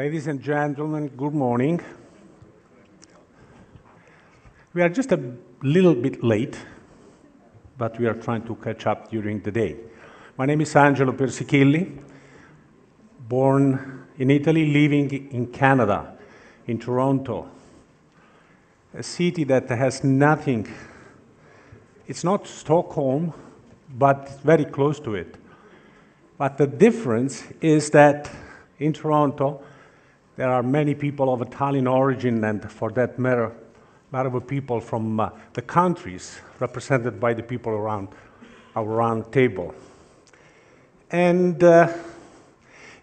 Ladies and gentlemen, good morning. We are just a little bit late, but we are trying to catch up during the day. My name is Angelo Persichilli, born in Italy, living in Canada, in Toronto, a city that has nothing. It's not Stockholm, but very close to it. But the difference is that in Toronto, there are many people of Italian origin, and for that matter, matter of people from uh, the countries represented by the people around our round table. And uh,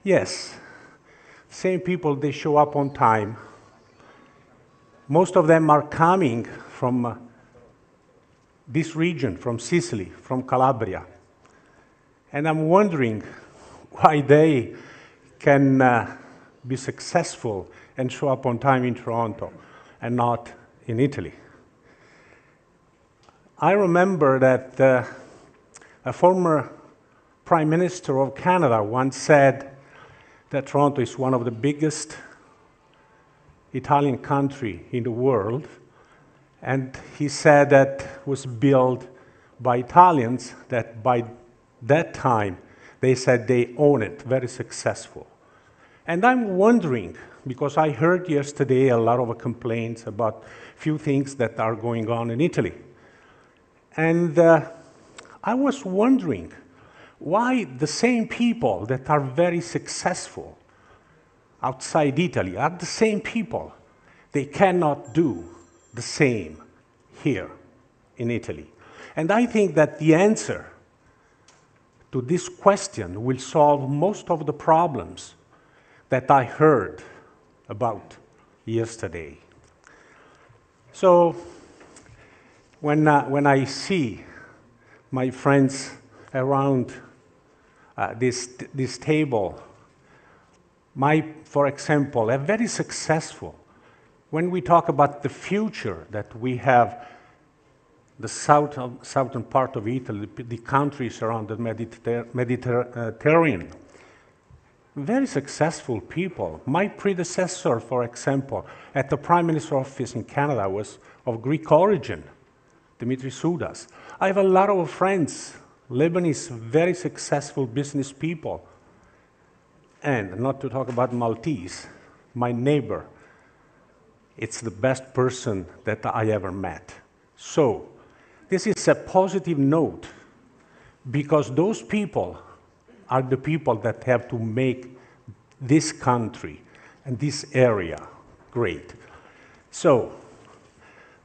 yes, same people, they show up on time. Most of them are coming from uh, this region, from Sicily, from Calabria. And I'm wondering why they can uh, be successful and show up on time in Toronto and not in Italy. I remember that uh, a former Prime Minister of Canada once said that Toronto is one of the biggest Italian country in the world, and he said that was built by Italians that by that time they said they own it, very successful. And I'm wondering, because I heard yesterday a lot of complaints about few things that are going on in Italy. And uh, I was wondering why the same people that are very successful outside Italy are the same people. They cannot do the same here in Italy. And I think that the answer to this question will solve most of the problems that I heard about yesterday. So, when, uh, when I see my friends around uh, this, this table, my, for example, are very successful. When we talk about the future that we have, the south southern part of Italy, the countries around the Mediter Mediterranean, very successful people. My predecessor, for example, at the Prime Minister's office in Canada was of Greek origin, Dimitri Soudas. I have a lot of friends, Lebanese, very successful business people. And not to talk about Maltese, my neighbor. It's the best person that I ever met. So, this is a positive note because those people are the people that have to make this country and this area great. So,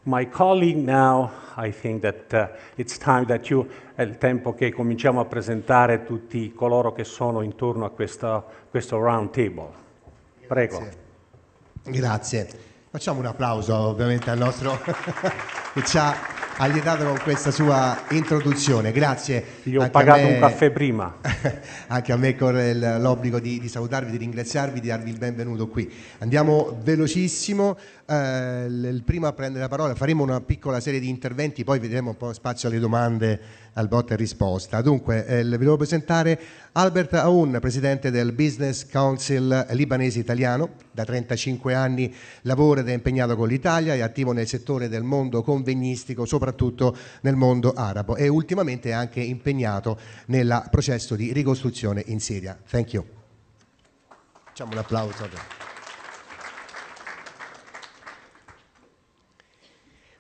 my colleague now, I think that uh, it's time that you, è il tempo che cominciamo a presentare tutti coloro che sono intorno a questa, questo round table. Prego. Grazie. Grazie. Facciamo un applauso ovviamente al nostro che ci ha allietato con questa sua introduzione. Grazie. Gli ho pagato me, un caffè prima. Anche a me corre l'obbligo di, di, salutarvi, di ringraziarvi, di darvi il benvenuto qui. Andiamo velocissimo. Eh, il primo a prendere la parola, faremo una piccola serie di interventi, poi vedremo un po' spazio alle domande, al botta e risposta. Dunque, eh, vi devo presentare Albert Aoun, presidente del Business Council libanese italiano. Da 35 anni lavora ed è impegnato con l'Italia, è attivo nel settore del mondo convegnistico, soprattutto soprattutto nel mondo arabo e ultimamente è anche impegnato nel processo di ricostruzione in Siria. Thank you. Facciamo un applauso.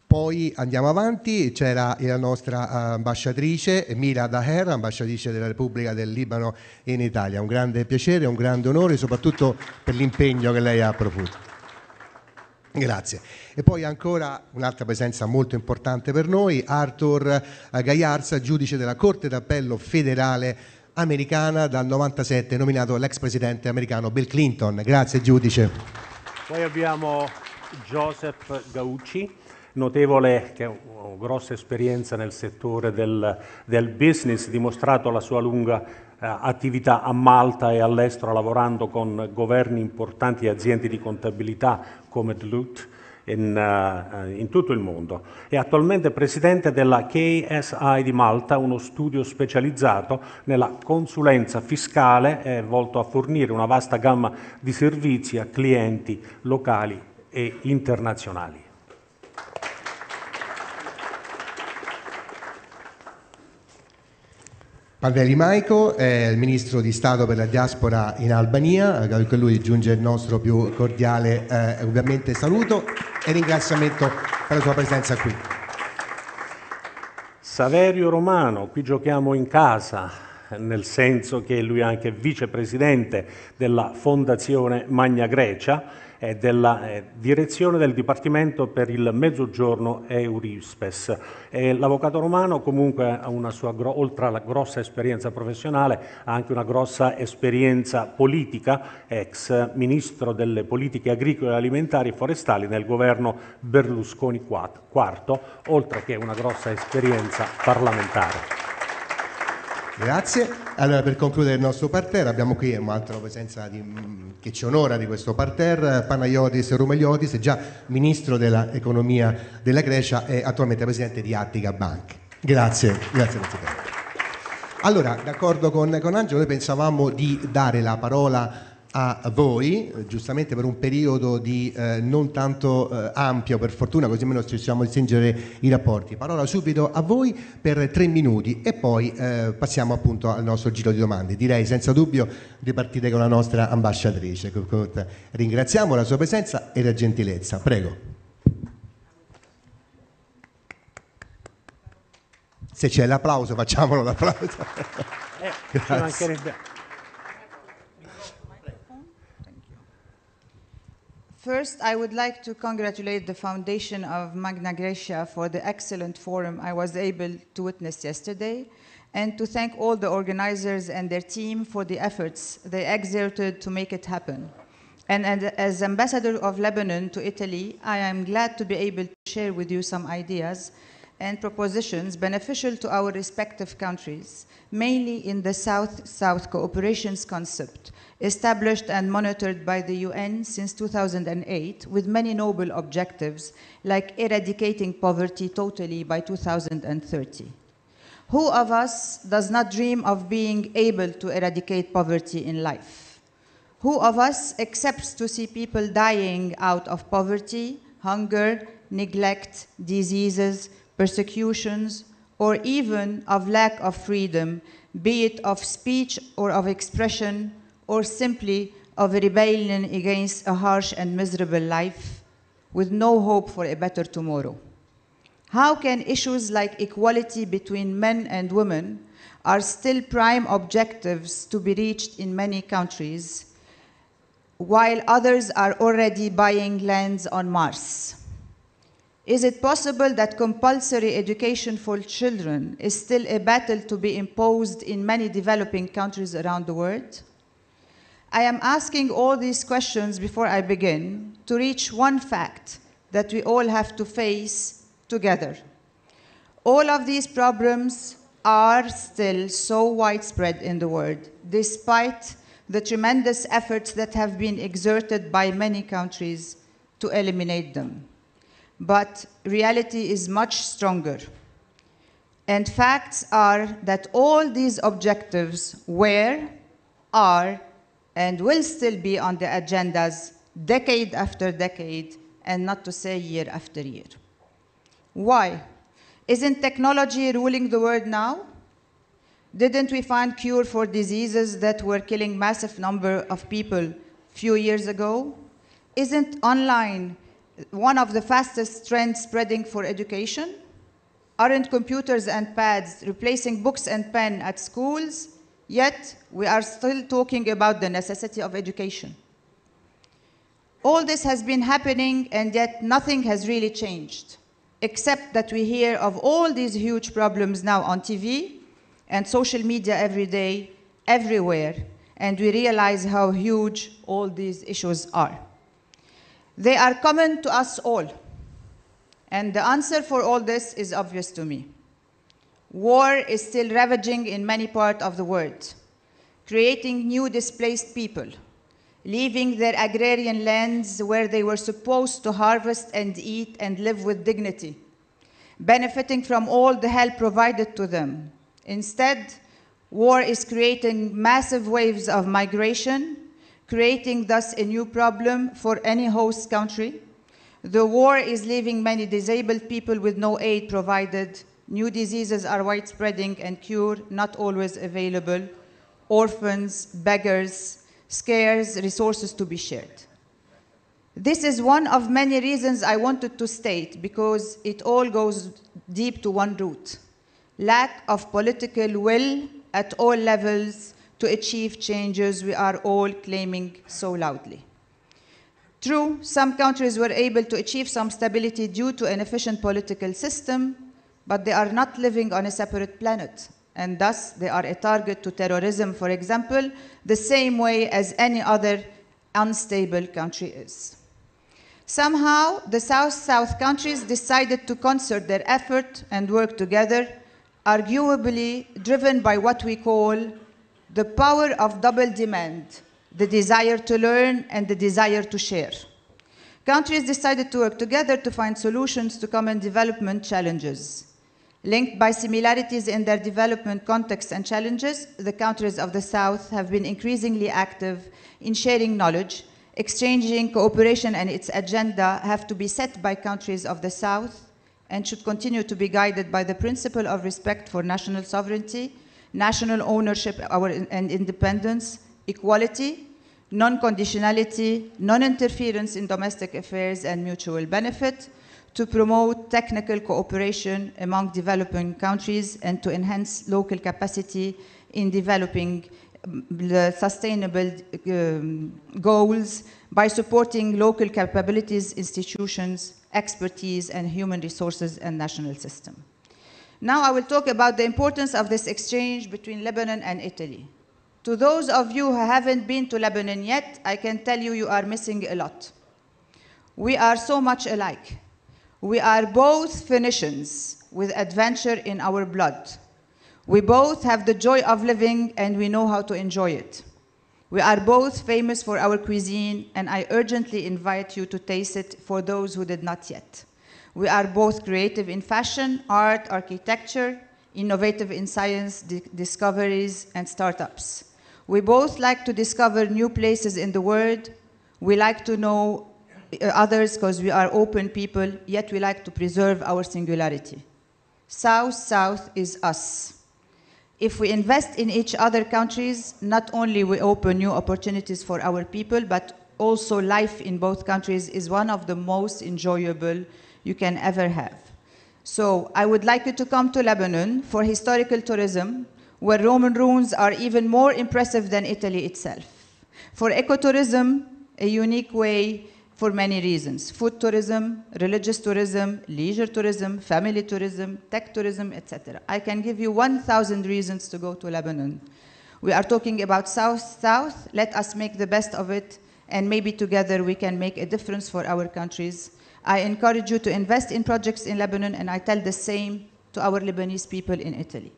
Poi andiamo avanti, c'era la nostra ambasciatrice Mira Daher, ambasciatrice della Repubblica del Libano in Italia. Un grande piacere, un grande onore, soprattutto per l'impegno che lei ha profuso. Grazie. E poi ancora un'altra presenza molto importante per noi, Arthur Gaiarza, giudice della Corte d'Appello federale americana dal 97, nominato l'ex presidente americano Bill Clinton. Grazie giudice. Poi abbiamo Joseph Gaucci, notevole, che ha grossa esperienza nel settore del, del business, dimostrato la sua lunga eh, attività a Malta e all'estero lavorando con governi importanti e aziende di contabilità come Deloitte in, uh, in, tutto il mondo. È attualmente presidente della KSI di Malta, uno studio specializzato nella consulenza fiscale eh, volto a fornire una vasta gamma di servizi a clienti locali e internazionali. Panveli Maico è il ministro di Stato per la diaspora in Albania, anche eh, lui giunge il nostro più cordiale eh, ovviamente saluto e ringraziamento per la sua presenza qui. Saverio Romano, qui giochiamo in casa, nel senso che lui è anche vicepresidente della Fondazione Magna Grecia eh, della direzione del Dipartimento per il Mezzogiorno Eurispes. l'avvocato Romano comunque ha una sua, oltre alla grossa esperienza professionale ha anche una grossa esperienza politica, ex ministro delle politiche agricole, alimentari e forestali nel governo Berlusconi IV, oltre che una grossa esperienza parlamentare. Grazie. Allora, per concludere il nostro parterre, abbiamo qui un'altra presenza di, mm, che ci onora di questo parterre, Panayotis Rumeliotis, già ministro dell'economia della Grecia e attualmente presidente di Attica Bank. Grazie, grazie Presidente. Allora, d'accordo con, con Angelo, noi pensavamo di dare la parola a a voi, giustamente per un periodo di, eh, non tanto eh, ampio per fortuna, così almeno ci possiamo stringere i rapporti. Parola subito a voi per tre minuti e poi eh, passiamo appunto al nostro giro di domande. Direi senza dubbio ripartite con la nostra ambasciatrice. Ringraziamo la sua presenza e la gentilezza. Prego. Se c'è l'applauso facciamolo l'applauso. Eh, First, I would like to congratulate the foundation of Magna Graecia for the excellent forum I was able to witness yesterday, and to thank all the organizers and their team for the efforts they exerted to make it happen. And, and as ambassador of Lebanon to Italy, I am glad to be able to share with you some ideas and propositions beneficial to our respective countries, mainly in the South-South cooperations concept, established and monitored by the UN since 2008 with many noble objectives like eradicating poverty totally by 2030. Who of us does not dream of being able to eradicate poverty in life? Who of us accepts to see people dying out of poverty, hunger, neglect, diseases, persecutions, or even of lack of freedom, be it of speech or of expression or simply of rebellion against a harsh and miserable life with no hope for a better tomorrow? How can issues like equality between men and women are still prime objectives to be reached in many countries, while others are already buying lands on Mars? Is it possible that compulsory education for children is still a battle to be imposed in many developing countries around the world? I am asking all these questions before I begin to reach one fact that we all have to face together. All of these problems are still so widespread in the world, despite the tremendous efforts that have been exerted by many countries to eliminate them. But reality is much stronger. And facts are that all these objectives were, are, and will still be on the agendas decade after decade and not to say year after year. Why? Isn't technology ruling the world now? Didn't we find cure for diseases that were killing massive number of people few years ago? Isn't online one of the fastest trends spreading for education? Aren't computers and pads replacing books and pen at schools Yet, we are still talking about the necessity of education. All this has been happening, and yet nothing has really changed, except that we hear of all these huge problems now on TV and social media every day, everywhere, and we realize how huge all these issues are. They are common to us all, and the answer for all this is obvious to me. War is still ravaging in many parts of the world, creating new displaced people, leaving their agrarian lands where they were supposed to harvest and eat and live with dignity, benefiting from all the help provided to them. Instead, war is creating massive waves of migration, creating thus a new problem for any host country. The war is leaving many disabled people with no aid provided New diseases are widespreading and cure not always available. Orphans, beggars, scarce resources to be shared. This is one of many reasons I wanted to state because it all goes deep to one root. Lack of political will at all levels to achieve changes we are all claiming so loudly. True, some countries were able to achieve some stability due to an efficient political system, but they are not living on a separate planet. And thus, they are a target to terrorism, for example, the same way as any other unstable country is. Somehow, the South-South countries decided to concert their effort and work together, arguably driven by what we call the power of double demand, the desire to learn and the desire to share. Countries decided to work together to find solutions to common development challenges. Linked by similarities in their development contexts and challenges, the countries of the South have been increasingly active in sharing knowledge. Exchanging cooperation and its agenda have to be set by countries of the South and should continue to be guided by the principle of respect for national sovereignty, national ownership and independence, equality, non-conditionality, non-interference in domestic affairs and mutual benefit, to promote technical cooperation among developing countries and to enhance local capacity in developing um, the sustainable um, goals by supporting local capabilities, institutions, expertise, and human resources and national system. Now I will talk about the importance of this exchange between Lebanon and Italy. To those of you who haven't been to Lebanon yet, I can tell you you are missing a lot. We are so much alike. We are both Phoenicians with adventure in our blood. We both have the joy of living and we know how to enjoy it. We are both famous for our cuisine, and I urgently invite you to taste it for those who did not yet. We are both creative in fashion, art, architecture, innovative in science, di discoveries, and startups. We both like to discover new places in the world. We like to know uh, others because we are open people, yet we like to preserve our singularity. South South is us. If we invest in each other countries, not only we open new opportunities for our people, but also life in both countries is one of the most enjoyable you can ever have. So I would like you to come to Lebanon for historical tourism, where Roman ruins are even more impressive than Italy itself. For ecotourism, a unique way for many reasons. Food tourism, religious tourism, leisure tourism, family tourism, tech tourism, etc. I can give you 1,000 reasons to go to Lebanon. We are talking about South-South. Let us make the best of it, and maybe together we can make a difference for our countries. I encourage you to invest in projects in Lebanon, and I tell the same to our Lebanese people in Italy.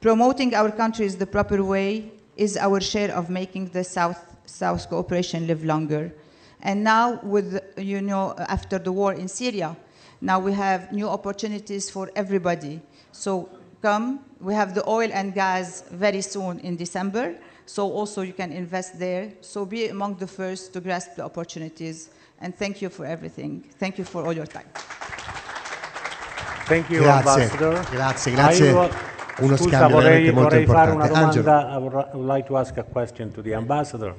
Promoting our countries the proper way is our share of making the South-South cooperation live longer and now with, you know, after the war in Syria, now we have new opportunities for everybody. So come, we have the oil and gas very soon in December. So also you can invest there. So be among the first to grasp the opportunities. And thank you for everything. Thank you for all your time. Thank you, grazie, Ambassador. Grazie, grazie. Uno scambio vorrei, vorrei Domanda, I would like to ask a question to the ambassador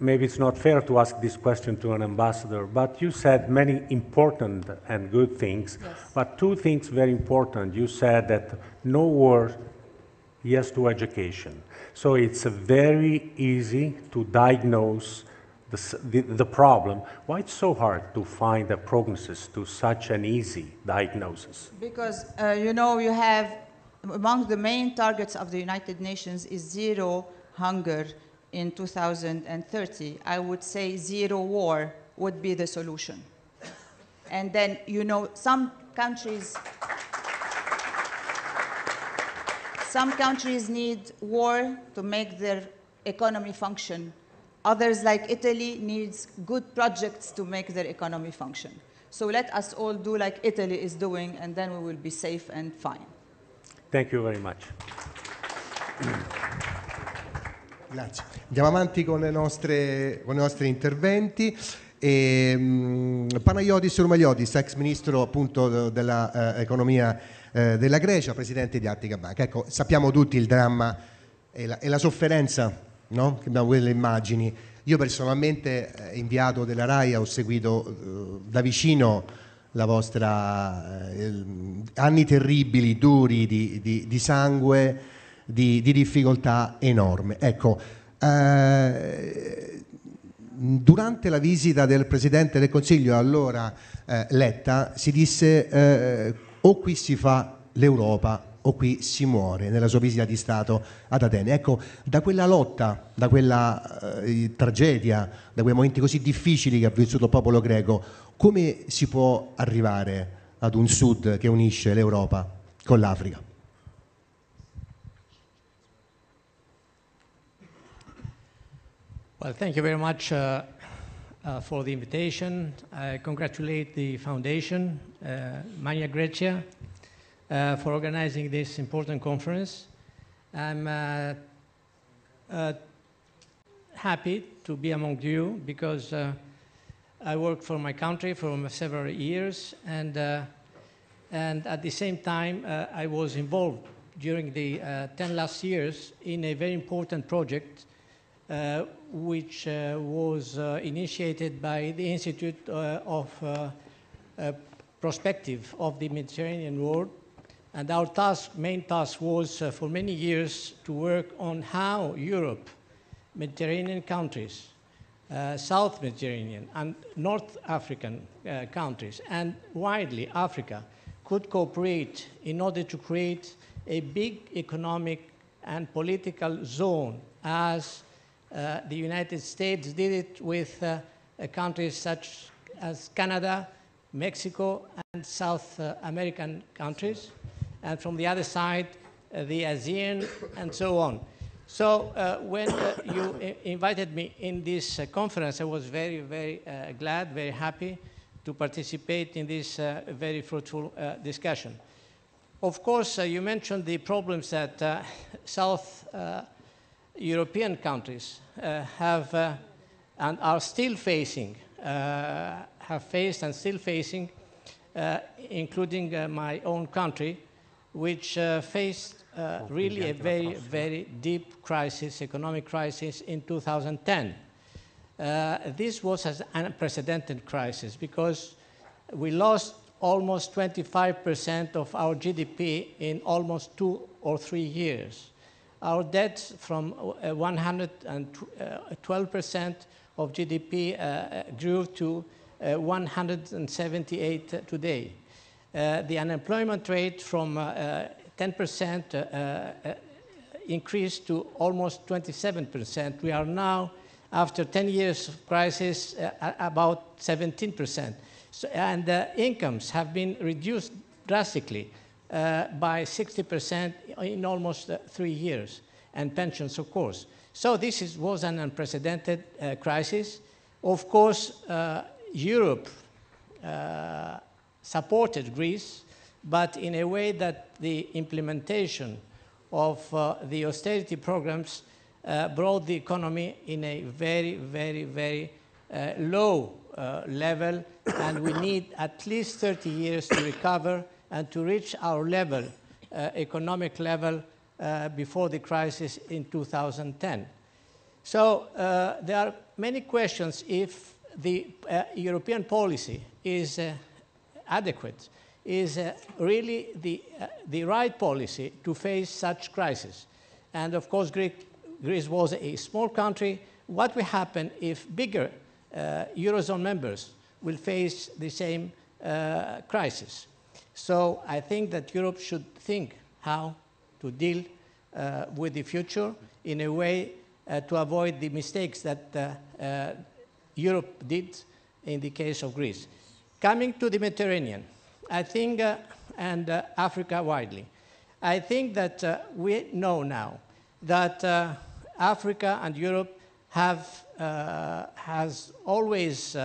maybe it's not fair to ask this question to an ambassador, but you said many important and good things, yes. but two things very important. You said that no war, yes to education. So it's very easy to diagnose the, the, problem. Why it's so hard to find a prognosis to such an easy diagnosis? Because, uh, you know, you have among the main targets of the United Nations is zero hunger in 2030, I would say zero war would be the solution. And then, you know, some countries, some countries need war to make their economy function. Others, like Italy, needs good projects to make their economy function. So let us all do like Italy is doing, and then we will be safe and fine. Thank you very much. Grazie. Andiamo avanti con, nostre, con i nostri interventi. E, um, Panagiotis Urmagliotis, ex ministro appunto dell'economia eh, eh, della Grecia, presidente di Attica Banca. Ecco, sappiamo tutti il dramma e la, e la sofferenza no? che abbiamo quelle immagini. Io personalmente, eh, inviato della RAI, ho seguito eh, da vicino la vostra eh, anni terribili, duri di, di, di sangue di, di difficoltà enorme. Ecco, eh, durante la visita del Presidente del Consiglio, allora eh, Letta, si disse eh, o qui si fa l'Europa o qui si muore nella sua visita di Stato ad Atene. Ecco, da quella lotta, da quella eh, tragedia, da quei momenti così difficili che ha vissuto il popolo greco, come si può arrivare ad un sud che unisce l'Europa con l'Africa? Well, thank you very much uh, uh, for the invitation. I congratulate the foundation, uh, Magna Grecia, uh, for organizing this important conference. I'm uh, uh, happy to be among you because I worked for my country for several years and, and at the same time I was involved during the 10 last years in a very important project uh, which uh, was uh, initiated by the Institute of Prospective of the Mediterranean World. And our task, main task was for many years to work on how Europe, Mediterranean countries, uh, South Mediterranean and North African uh, countries and widely Africa could cooperate in order to create a big economic and political zone as uh, the United States did it with uh, uh, countries such as Canada, Mexico, and South uh, American countries. And from the other side, the ASEAN, and so on. So when you invited me in this conference, I was very, very glad, very happy to participate in this very fruitful discussion. Of course, you mentioned the problems that South European countries uh, have uh, and are still facing, uh, have faced and still facing, including my own country, which faced really a very, very deep crisis, economic crisis in 2010. Uh, this was an unprecedented crisis because we lost almost 25% of our GDP in almost two or three years our debt from 112% uh, uh, of GDP uh, grew to 178 today. the unemployment rate from 10% increased to almost 27%. We are now, after 10 years of crisis, uh, about 17%. So, and uh, incomes have been reduced drastically. Uh, by 60% in almost uh, three years, and pensions, of course. So this is, was an unprecedented uh, crisis. Of course, Europe supported Greece, but in a way that the implementation of uh, the austerity programs uh, brought the economy in a very, very, very uh, low level, and we need at least 30 years to recover and to reach our level, uh, economic level, uh, before the crisis in 2010. So uh, there are many questions if the European policy is adequate, is really the, the right policy to face such crisis. And of course, Greek, Greece was a small country. What will happen if bigger Eurozone members will face the same crisis? So I think that Europe should think how to deal uh, with the future in a way uh, to avoid the mistakes that uh, uh Europe did in the case of Greece. Coming to the Mediterranean, I think, uh, and uh, Africa widely, I think that we know now that Africa and Europe have has always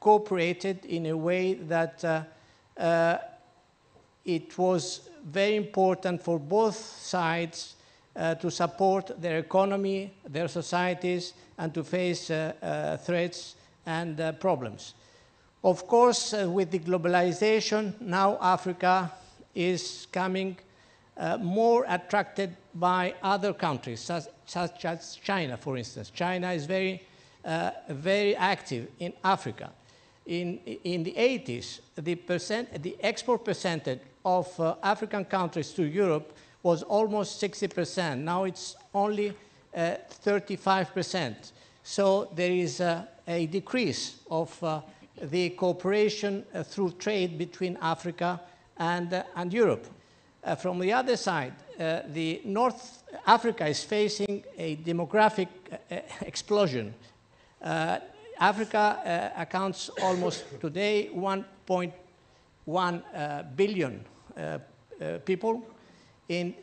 cooperated in a way that uh, it was very important for both sides uh, to support their economy, their societies, and to face uh, threats and problems. Of course, with the globalization, now Africa is coming uh, more attracted by other countries, such, such, as China, for instance. China is very, uh, very active in Africa in, in the 80s, the, percent, the export percentage of uh, African countries to Europe was almost 60%. Now it's only 35%. Uh, so there is a decrease of uh, the cooperation uh, through trade between Africa and, and Europe. Uh, from the other side, uh, the North Africa is facing a demographic uh, explosion. Africa uh, accounts almost today 1.1 uh, billion uh, uh, people. In,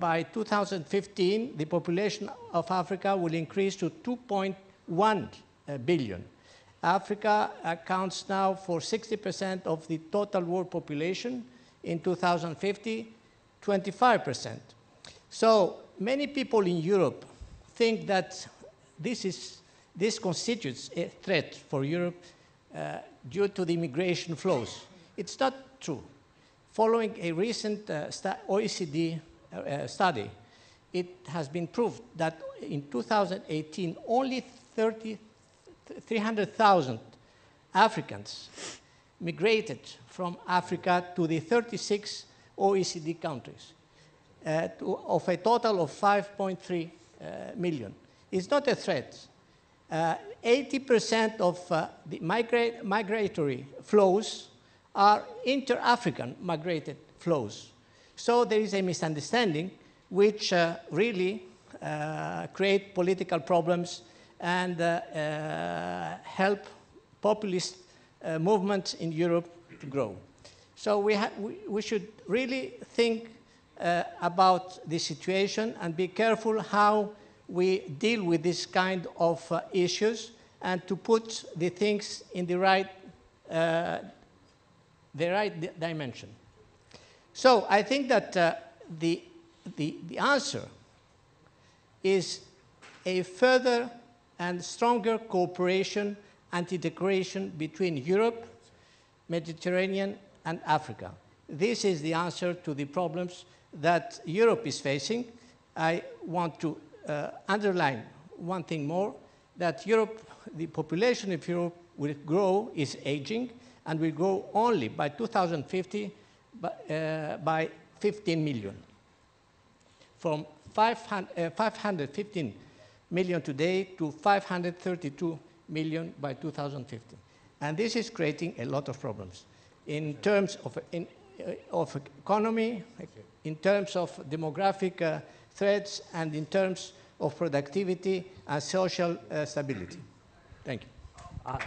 by 2015, the population of Africa will increase to 2.1 billion. Africa accounts now for 60% of the total world population. In 2050, 25%. So many people in Europe think that this is this constitutes a threat for Europe uh, due to the immigration flows. It's not true. Following a recent uh, OECD uh, uh, study, it has been proved that in 2018, only 300,000 Africans migrated from Africa to the 36 OECD countries, uh, to, of a total of 5.3 uh, million. It's not a threat 80% uh, of uh, the migra migratory flows are inter-African migrated flows. So there is a misunderstanding which uh, really create political problems and help populist movements in Europe to grow. So we, we, we, should really think uh, about the situation and be careful how we deal with this kind of uh, issues and to put the things in the right, uh, the right dimension. So I think that uh, the, the, the answer is a further and stronger cooperation and integration between Europe, Mediterranean, and Africa. This is the answer to the problems that Europe is facing. I want to uh, underline one thing more, that Europe, the population of Europe will grow, is aging, and will grow only by 2050 by, uh, by 15 million. From 500, uh, 515 million today to 532 million by 2050. And this is creating a lot of problems in terms of, in, uh, of economy, in terms of demographic uh, threats and in terms of productivity and social uh, stability. Thank you. Ah.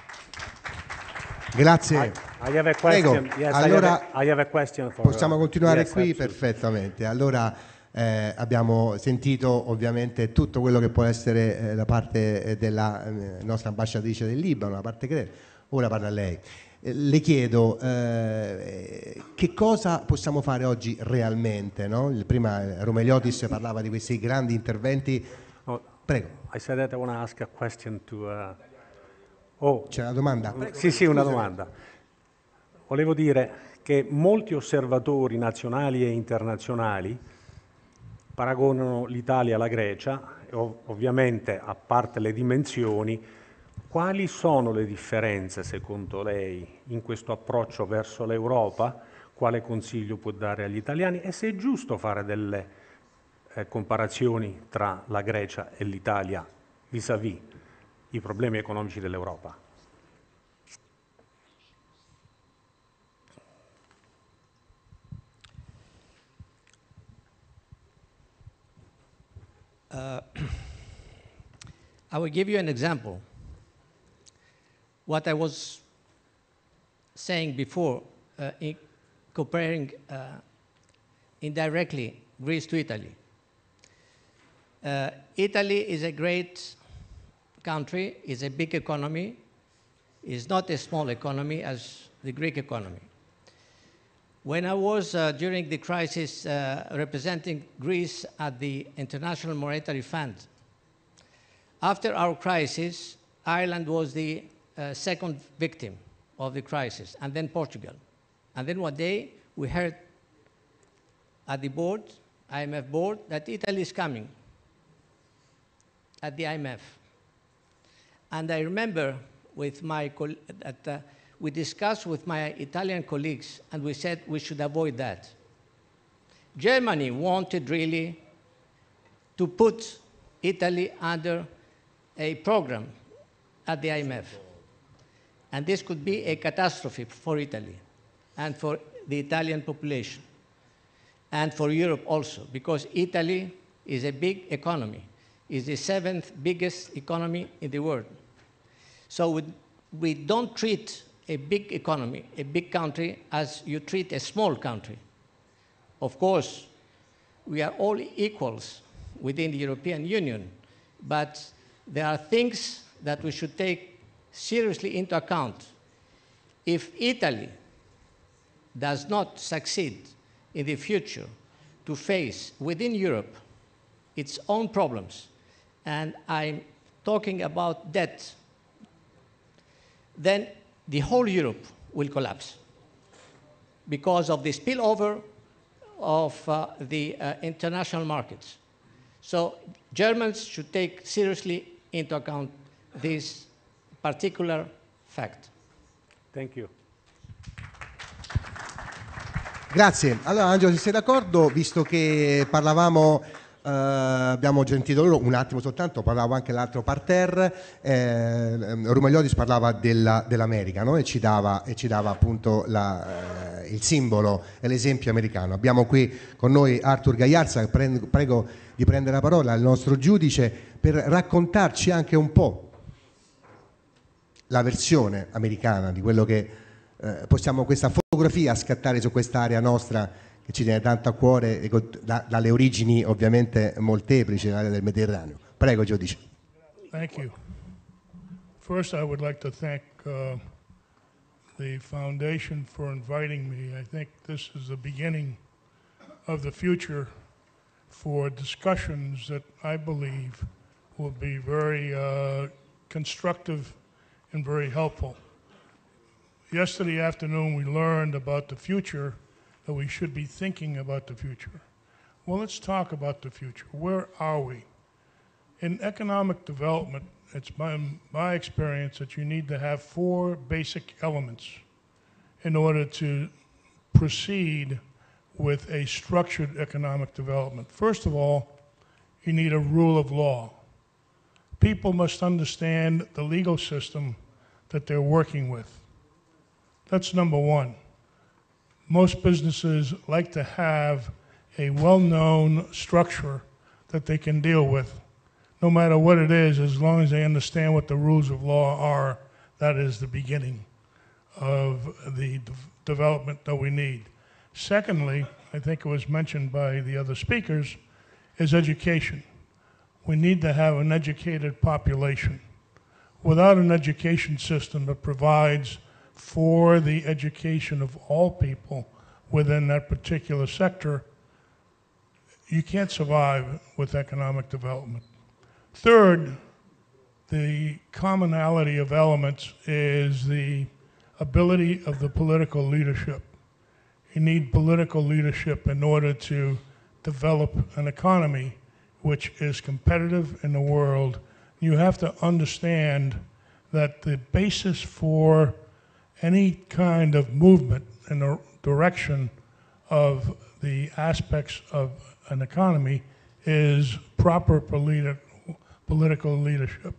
Grazie. I, I Prego. Yes, allora, I have a, have a for, possiamo continuare yes, qui absolutely. perfettamente. Allora, eh, abbiamo sentito ovviamente tutto quello che può essere eh, la parte eh, della eh, nostra ambasciatrice del Libano, la parte greca. Ora parla lei le chiedo eh, che cosa possiamo fare oggi realmente. No? Prima Romeliotis parlava di questi grandi interventi. Oh, Prego. I said that I want to ask a question to. Uh... Oh. C'è una domanda? Prego, sì, sì, una domanda. Volevo dire che molti osservatori nazionali e internazionali paragonano l'Italia alla Grecia, ov- ovviamente a parte le dimensioni, quali sono le differenze, secondo lei, in questo approccio verso l'Europa? Quale consiglio può dare agli italiani? E se è giusto fare delle eh, comparazioni tra la Grecia e l'Italia vis-à-vis i problemi economici dell'Europa? Uh, I will give you an example. what I was saying before, uh, in comparing uh, indirectly Greece to Italy. Uh, Italy is a great country, is a big economy, is not a small economy as the Greek economy. When I was, uh, during the crisis, uh, representing Greece at the International Monetary Fund, after our crisis, Ireland was the uh, second victim of the crisis, and then Portugal. And then one day we heard at the board, IMF board, that Italy is coming at the IMF. And I remember with my that uh, we discussed with my Italian colleagues, and we said we should avoid that. Germany wanted really to put Italy under a program at the IMF. And this could be a catastrophe for Italy and for the Italian population and for Europe also, because Italy is a big economy, is the seventh biggest economy in the world. So we, we don't treat a big economy, a big country, as you treat a small country. Of course, we are all equals within the European Union, but there are things that we should take seriously into account. If Italy does not succeed in the future to face within Europe its own problems, and I'm talking about debt, then the whole Europe will collapse because of the spillover of uh, the uh, international markets. So Germans should take seriously into account these particular fact. Thank you. Grazie. Allora Angelo, se sei d'accordo, visto che parlavamo Uh, abbiamo gentito loro un attimo soltanto, parlavo anche l'altro parterre, eh, Rumagliotis parlava della, dell'America no? e, ci dava, e, ci dava, appunto la, eh, il simbolo e l'esempio americano. Abbiamo qui con noi Arthur Gagliarza, prego di prendere la parola, il nostro giudice, per raccontarci anche un po' la versione americana di quello che eh, possiamo questa fotografia scattare su quest'area nostra che ci tiene tanto a cuore da, dalle origini ovviamente molteplici dell'area del Mediterraneo. Prego Giudice. Thank you. First I would like to thank uh, the foundation for inviting me. I think this is the beginning of the future for discussions that I believe will be very uh, constructive and very helpful. Yesterday afternoon, we learned about the future, that we should be thinking about the future. Well, let's talk about the future. Where are we? In economic development, it's my, my experience that you need to have four basic elements in order to proceed with a structured economic development. First of all, you need a rule of law people must understand the legal system that they're working with. That's number one. Most businesses like to have a well-known structure that they can deal with, no matter what it is, as long as they understand what the rules of law are. That is the beginning of the development that we need. Secondly, I think it was mentioned by the other speakers, is education we need to have an educated population. Without an education system that provides for the education of all people within that particular sector, you can't survive with economic development. Third, the commonality of elements is the ability of the political leadership. You need political leadership in order to develop an economy which is competitive in the world, you have to understand that the basis for any kind of movement in the direction of the aspects of an economy is proper political leadership.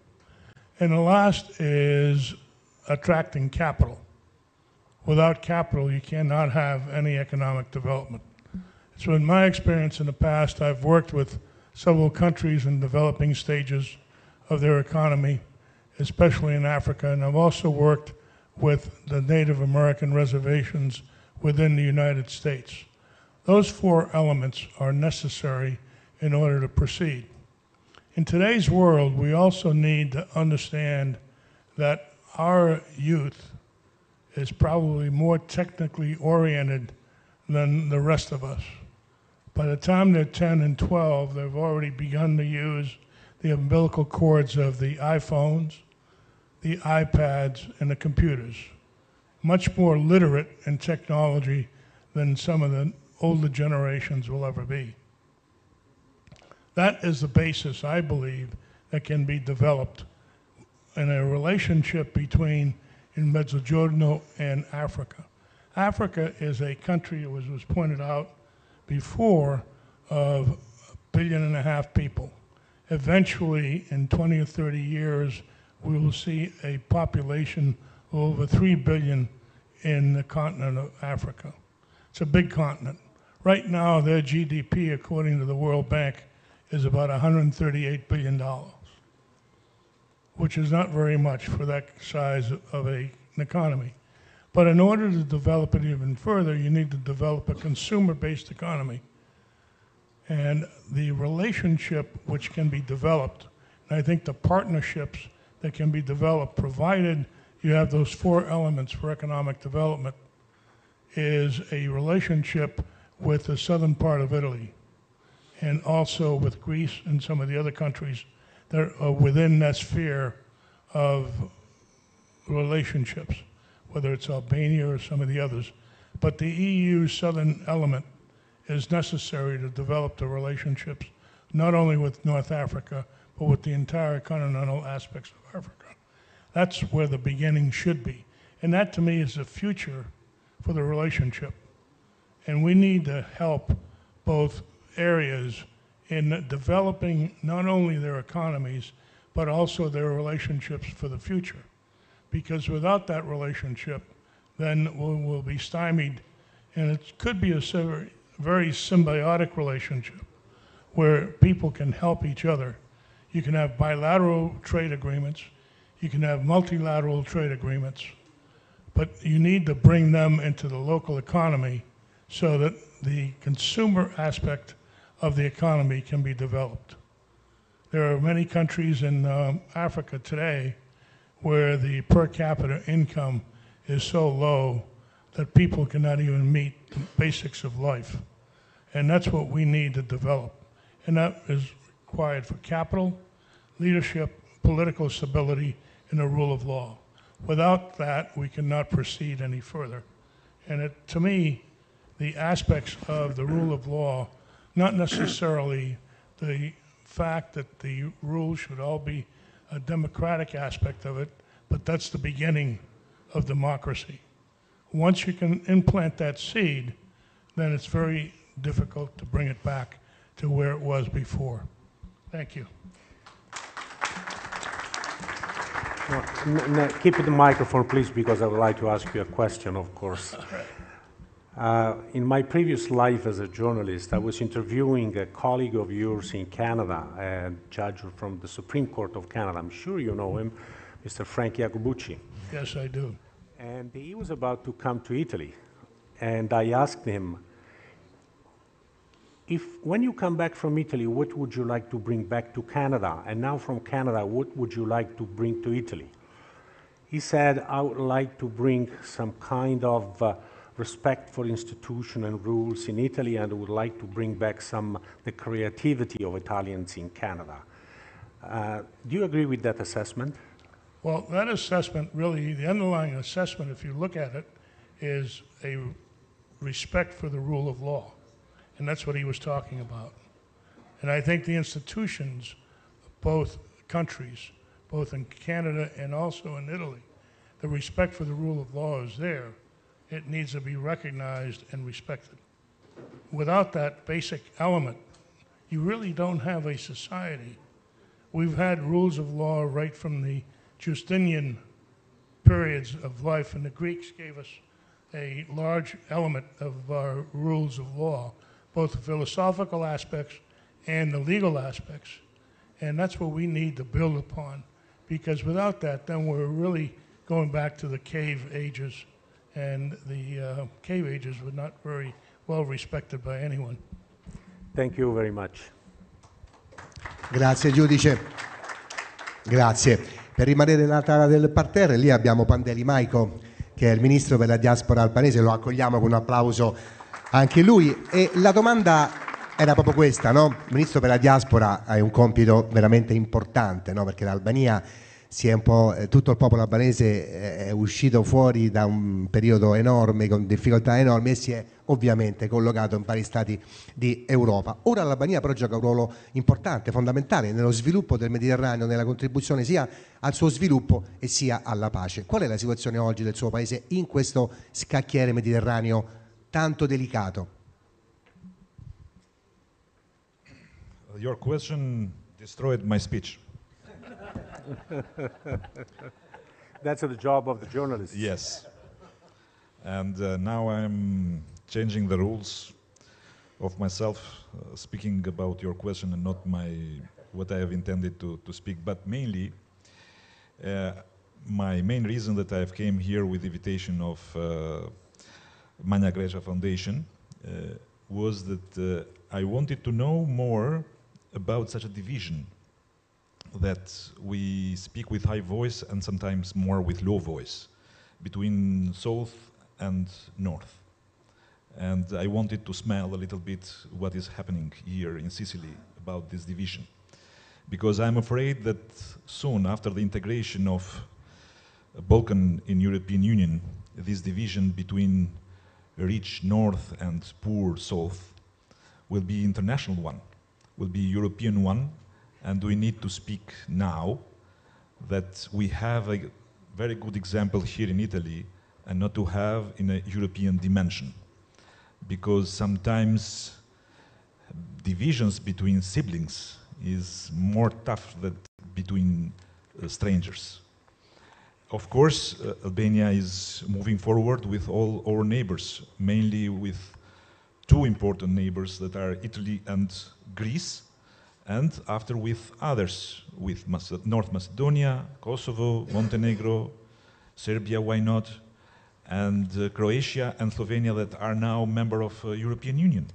And the last is attracting capital. Without capital, you cannot have any economic development. So, in my experience in the past, I've worked with several countries in developing stages of their economy, especially in Africa. And I've also worked with the Native American reservations within the United States. Those four elements are necessary in order to proceed. In today's world, we also need to understand that our youth is probably more technically oriented than the rest of us. By the time they're 10 and 12, they've already begun to use the umbilical cords of the iPhones, the iPads, and the computers. Much more literate in technology than some of the older generations will ever be. That is the basis, I believe, that can be developed in a relationship between in Mezzogiorno and Africa. Africa is a country, as was pointed out, before of a billion and a half people. Eventually, in 20 or 30 years, we will see a population of over 3 billion in the continent of Africa. It's a big continent. Right now, their GDP, according to the World Bank, is about $138 billion, which is not very much for that size of a, an economy. But in order to develop it even further, you need to develop a consumer based economy. And the relationship which can be developed, and I think the partnerships that can be developed, provided you have those four elements for economic development, is a relationship with the southern part of Italy and also with Greece and some of the other countries that are within that sphere of relationships whether it's Albania or some of the others. But the EU's southern element is necessary to develop the relationships not only with North Africa, but with the entire continental aspects of Africa. That's where the beginning should be. And that to me is the future for the relationship. And we need to help both areas in developing not only their economies, but also their relationships for the future because without that relationship, then we'll, we'll be stymied. And it could be a very symbiotic relationship where people can help each other. You can have bilateral trade agreements, you can have multilateral trade agreements, but you need to bring them into the local economy so that the consumer aspect of the economy can be developed. There are many countries in um, Africa today where the per capita income is so low that people cannot even meet the basics of life. And that's what we need to develop. And that is required for capital, leadership, political stability, and the rule of law. Without that, we cannot proceed any further. And it, to me, the aspects of the rule of law, not necessarily the fact that the rules should all be a democratic aspect of it, but that's the beginning of democracy. Once you can implant that seed, then it's very difficult to bring it back to where it was before. Thank you. keep the microphone, please, because I would like to ask you a question, of course. Uh, in my previous life as a journalist, I was interviewing a colleague of yours in Canada, a judge from the Supreme Court of Canada. I'm sure you know him, Mr. Frank Iacobucci. Yes, I do. And he was about to come to Italy. And I asked him, if when you come back from Italy, what would you like to bring back to Canada? And now from Canada, what would you like to bring to Italy? He said, I would like to bring some kind of uh, respect for institution and rules in Italy, and I would like to bring back some the creativity of Italians in Canada. Uh, do you agree with that assessment? Well, that assessment really, the underlying assessment, if you look at it, is a respect for the rule of law. And that's what he was talking about. And I think the institutions, both countries, both in Canada and also in Italy, the respect for the rule of law is there it needs to be recognized and respected. Without that basic element, you really don't have a society. We've had rules of law right from the Justinian periods of life, and the Greeks gave us a large element of our rules of law, both the philosophical aspects and the legal aspects. And that's what we need to build upon, because without that, then we're really going back to the cave ages and the uh, cave ages were not very well respected by anyone. Thank you very much. Grazie giudice. Grazie. Per rimanere nella tara del parterre, lì abbiamo Pandeli Maico, che è il ministro per la diaspora albanese, lo accogliamo con un applauso anche lui. E la domanda era proprio questa, no? Il ministro per la diaspora ha un compito veramente importante, no? Perché l'Albania eh, tutto il popolo albanese eh, è uscito fuori da un periodo enorme, con difficoltà enormi, e si è ovviamente collocato in vari stati di Europa. Ora l'Albania però gioca un ruolo importante, fondamentale nello sviluppo del Mediterraneo, nella contribuzione sia al suo sviluppo e sia alla pace. Qual è la situazione oggi del suo paese in questo scacchiere mediterraneo tanto delicato? Your question destroyed my speech. That's the job of the journalist. Yes. And uh, now I'm changing the rules of myself, uh, speaking about your question and not my what I have intended to, to speak, but mainly. Uh, my main reason that I've came here with the invitation of uh, Grecia Foundation uh, was that uh, I wanted to know more about such a division that we speak with high voice and sometimes more with low voice between south and north. And I wanted to smell a little bit what is happening here in Sicily about this division. Because I'm afraid that soon after the integration of Balkan in European Union, this division between rich north and poor south will be international one, will be European one, and we need to speak now that we have a very good example here in Italy and not to have in a European dimension. Because sometimes divisions between siblings is more tough than between uh, strangers. Of course, uh, Albania is moving forward with all our neighbors, mainly with two important neighbors that are Italy and Greece, and after with others, with North Macedonia, Kosovo, Montenegro, Serbia, why not, and uh, Croatia and Slovenia that are now member of uh, European Union.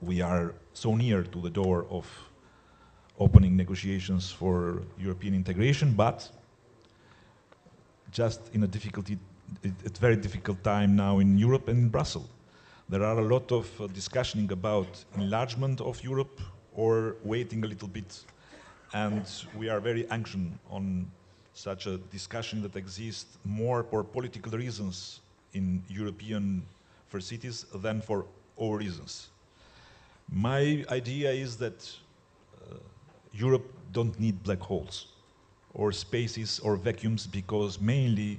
We are so near to the door of opening negotiations for European integration, but just in a difficulty, a very difficult time now in Europe and in Brussels. There are a lot of uh, discussion about enlargement of Europe, or waiting a little bit. And we are very anxious on such a discussion that exists more for political reasons in European for cities than for our reasons. My idea is that uh, Europe don't need black holes or spaces or vacuums because mainly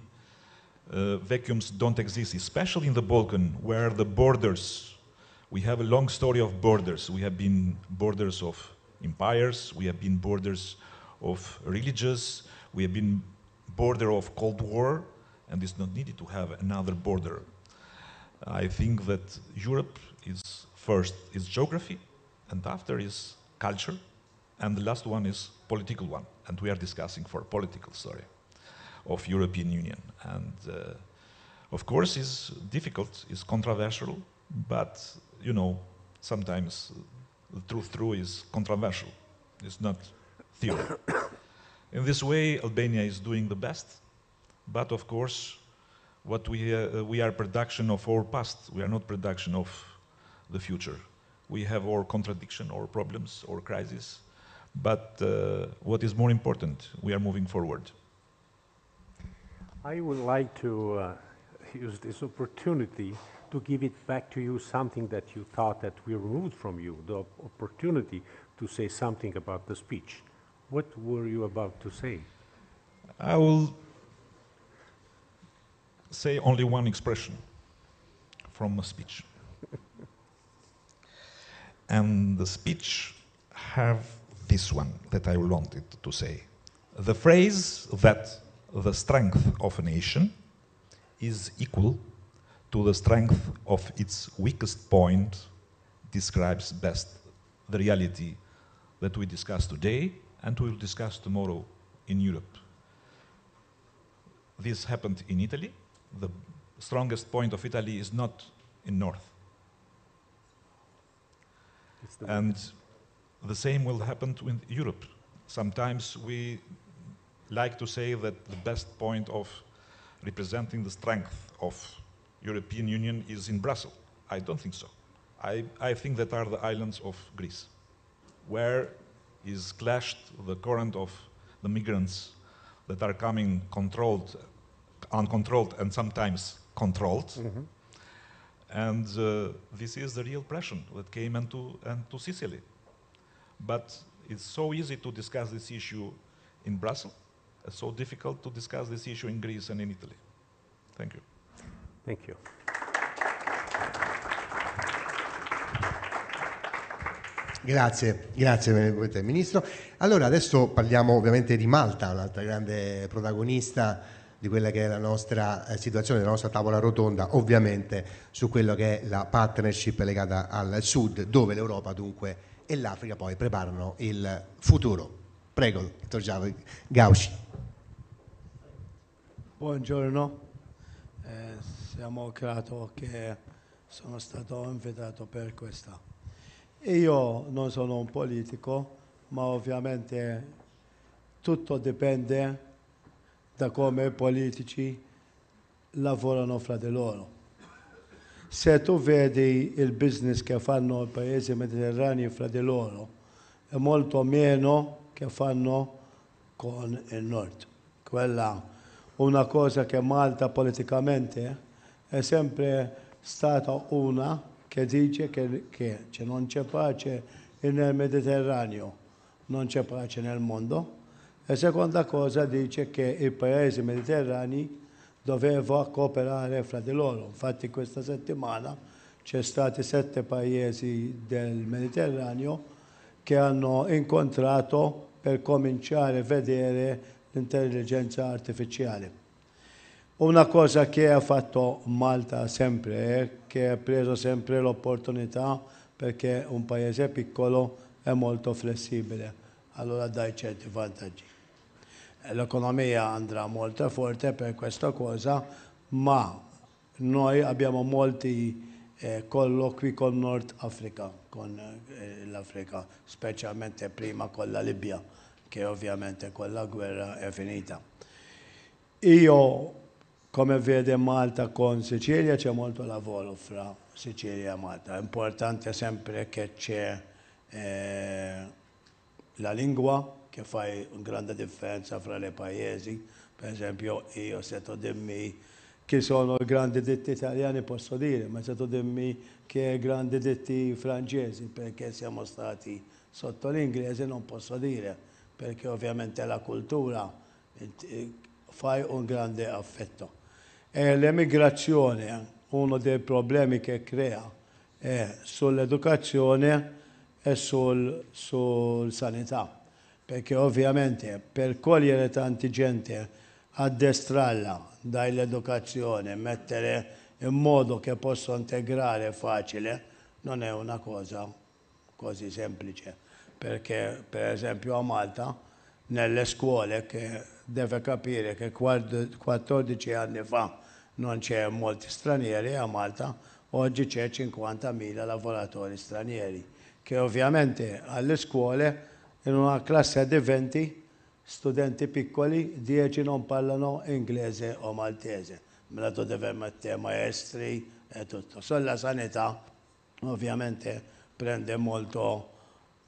uh, vacuums don't exist, especially in the Balkan where the borders we have a long story of borders. We have been borders of empires, we have been borders of religions, we have been border of Cold War, and it's not needed to have another border. I think that Europe is first is geography, and after is culture, and the last one is political one, and we are discussing for political story of European Union. And uh, of course, it's difficult, it's controversial, but you know, sometimes the truth through is controversial. It's not theory. In this way, Albania is doing the best, but of course, what we, uh, we are production of our past. We are not production of the future. We have our contradiction, our problems, our crisis. But uh, what is more important, we are moving forward. I would like to uh, use this opportunity to give it back to you something that you thought that we removed from you, the opportunity to say something about the speech. What were you about to say? I will say only one expression from a speech. and the speech have this one that I wanted to say. The phrase that the strength of a nation is equal to the strength of its weakest point describes best the reality that we discuss today and we'll discuss tomorrow in Europe. This happened in Italy. The strongest point of Italy is not in north. The and the same will happen in Europe. Sometimes we like to say that the best point of representing the strength of European Union is in Brussels. I don't think so. I, I think that are the islands of Greece, where is clashed the current of the migrants that are coming controlled, uncontrolled, and sometimes controlled. Mm -hmm. And uh, this is the real pressure that came into, into Sicily. But it's so easy to discuss this issue in Brussels, it's so difficult to discuss this issue in Greece and in Italy. Thank you. Thank you. Grazie, grazie Ministro. Allora adesso parliamo ovviamente di Malta, un'altra grande protagonista di quella che è la nostra eh, situazione, la nostra tavola rotonda, ovviamente su quello che è la partnership legata al sud, dove l'Europa dunque e l'Africa poi preparano il futuro. Prego, dottor Giavi Gauci. Buongiorno, siamo grato che sono stato invitato per questa. Io non sono un politico, ma ovviamente tutto dipende da come i politici lavorano fra di loro. Se tu vedi il business che fanno i paesi mediterranei fra di loro, è molto meno che fanno con il nord. Quella è una cosa che Malta politicamente è sempre stata una che dice che, che cioè non c'è pace nel Mediterraneo, non c'è pace nel mondo. E seconda cosa dice che i paesi mediterranei dovevano cooperare fra di loro. Infatti questa settimana c'è stati sette paesi del Mediterraneo che hanno incontrato per cominciare a vedere l'intelligenza artificiale. Una cosa che ha fatto Malta sempre è eh, che ha preso sempre l'opportunità perché un paese piccolo è molto flessibile, allora dai certi vantaggi. Eh, l'economia andrà molto forte per questa cosa, ma noi abbiamo molti eh, colloqui con Nord Africa, con eh, l'Africa, specialmente prima con la Libia, che ovviamente con la guerra è finita. Io come vede Malta con Sicilia c'è molto lavoro fra Sicilia e Malta. È importante sempre che c'è eh, la lingua che fa una grande differenza fra i paesi. Per esempio io se tu dimmi che sono grandi detti italiani posso dire, ma se tu dimmi che è grande detti francesi perché siamo stati sotto l'inglese non posso dire, perché ovviamente la cultura eh, fai un grande affetto è eh, l'emigrazione, uno dei problemi che crea è sull'educazione e sul, sul sanità, perché ovviamente per cogliere tanti gente, addestrarla dall'educazione, mettere in modo che possa integrare facile, non è una cosa così semplice, perché per esempio a Malta, nelle scuole che deve capire che 14 anni fa non c'è molti stranieri a Malta oggi c'è 50.000 lavoratori stranieri che ovviamente alle scuole in una classe di 20 studenti piccoli 10 non parlano inglese o maltese me la deve mettere maestri e tutto sulla sanità ovviamente prende molto,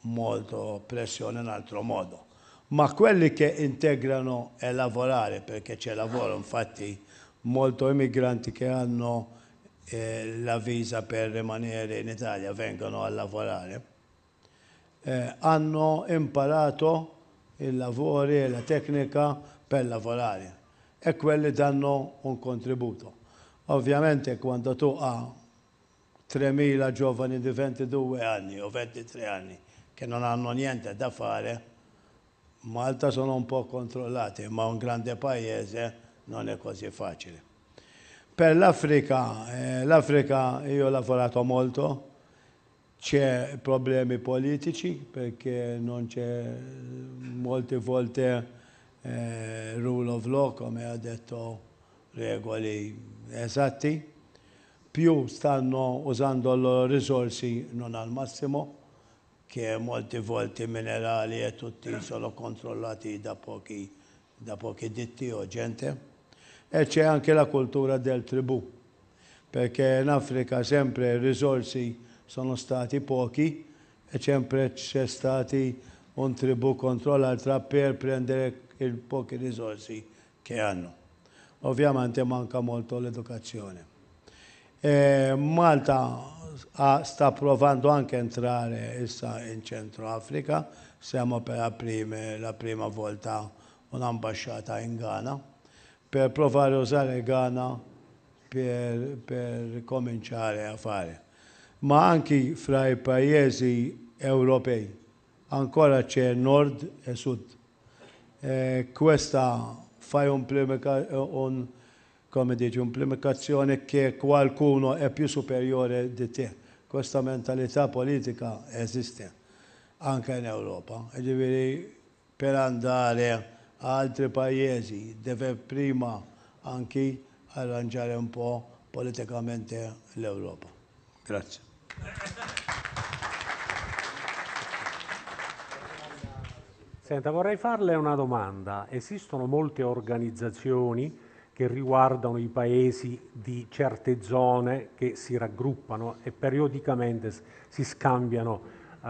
molto pressione in altro modo ma quelli che integrano e lavorare perché c'è lavoro infatti molti emigranti che hanno eh, la visa per rimanere in Italia vengono a lavorare. Eh, hanno imparato il lavoro e la tecnica per lavorare e quelli danno un contributo. Ovviamente quando tu hai 3.000 giovani di 22 anni o 23 anni che non hanno niente da fare, Malta sono un po' controllati, ma è un grande paese non è così facile. Per l'Africa, eh, l'Africa io ho lavorato molto, c'è problemi politici perché non c'è molte volte eh, rule of law, come ha detto, regole esatte, più stanno usando le loro risorse non al massimo, che molte volte i minerali e tutti sono controllati da pochi, da pochi ditti o gente e c'è anche la cultura del tribù, perché in Africa sempre i risorsi sono stati pochi e sempre c'è stato un tribù contro l'altra per prendere i pochi risorsi che hanno. Ovviamente manca molto l'educazione. E Malta ha, sta provando anche a entrare in Centro Africa, siamo per la prima, la prima volta un'ambasciata in Ghana per provare a usare il Ghana per, per cominciare a fare. Ma anche fra i paesi europei ancora c'è nord e sud. E questa fa un, un'implicazione che qualcuno è più superiore di te. Questa mentalità politica esiste anche in Europa. E devi per andare altri paesi deve prima anche arrangiare un po' politicamente l'Europa. Grazie. Senta, vorrei farle una domanda. Esistono molte organizzazioni che riguardano i paesi di certe zone che si raggruppano e periodicamente si scambiano uh,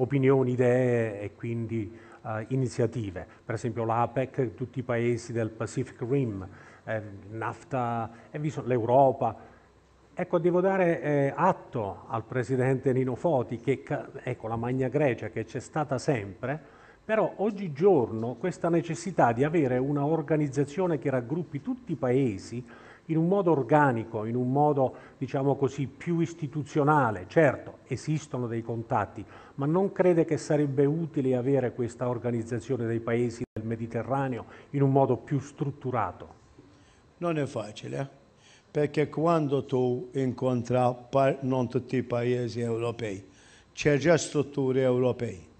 opinioni, idee e quindi eh, iniziative, per esempio l'APEC, tutti i paesi del Pacific Rim, eh, NAFTA, l'Europa. Ecco, devo dare eh, atto al presidente Nino Foti che ecco, la Magna Grecia che c'è stata sempre, però oggigiorno questa necessità di avere un'organizzazione che raggruppi tutti i paesi in un modo organico, in un modo diciamo così più istituzionale, certo esistono dei contatti, ma non crede che sarebbe utile avere questa organizzazione dei paesi del Mediterraneo in un modo più strutturato? Non è facile, eh? perché quando tu incontri non tutti i paesi europei, c'è già strutture europee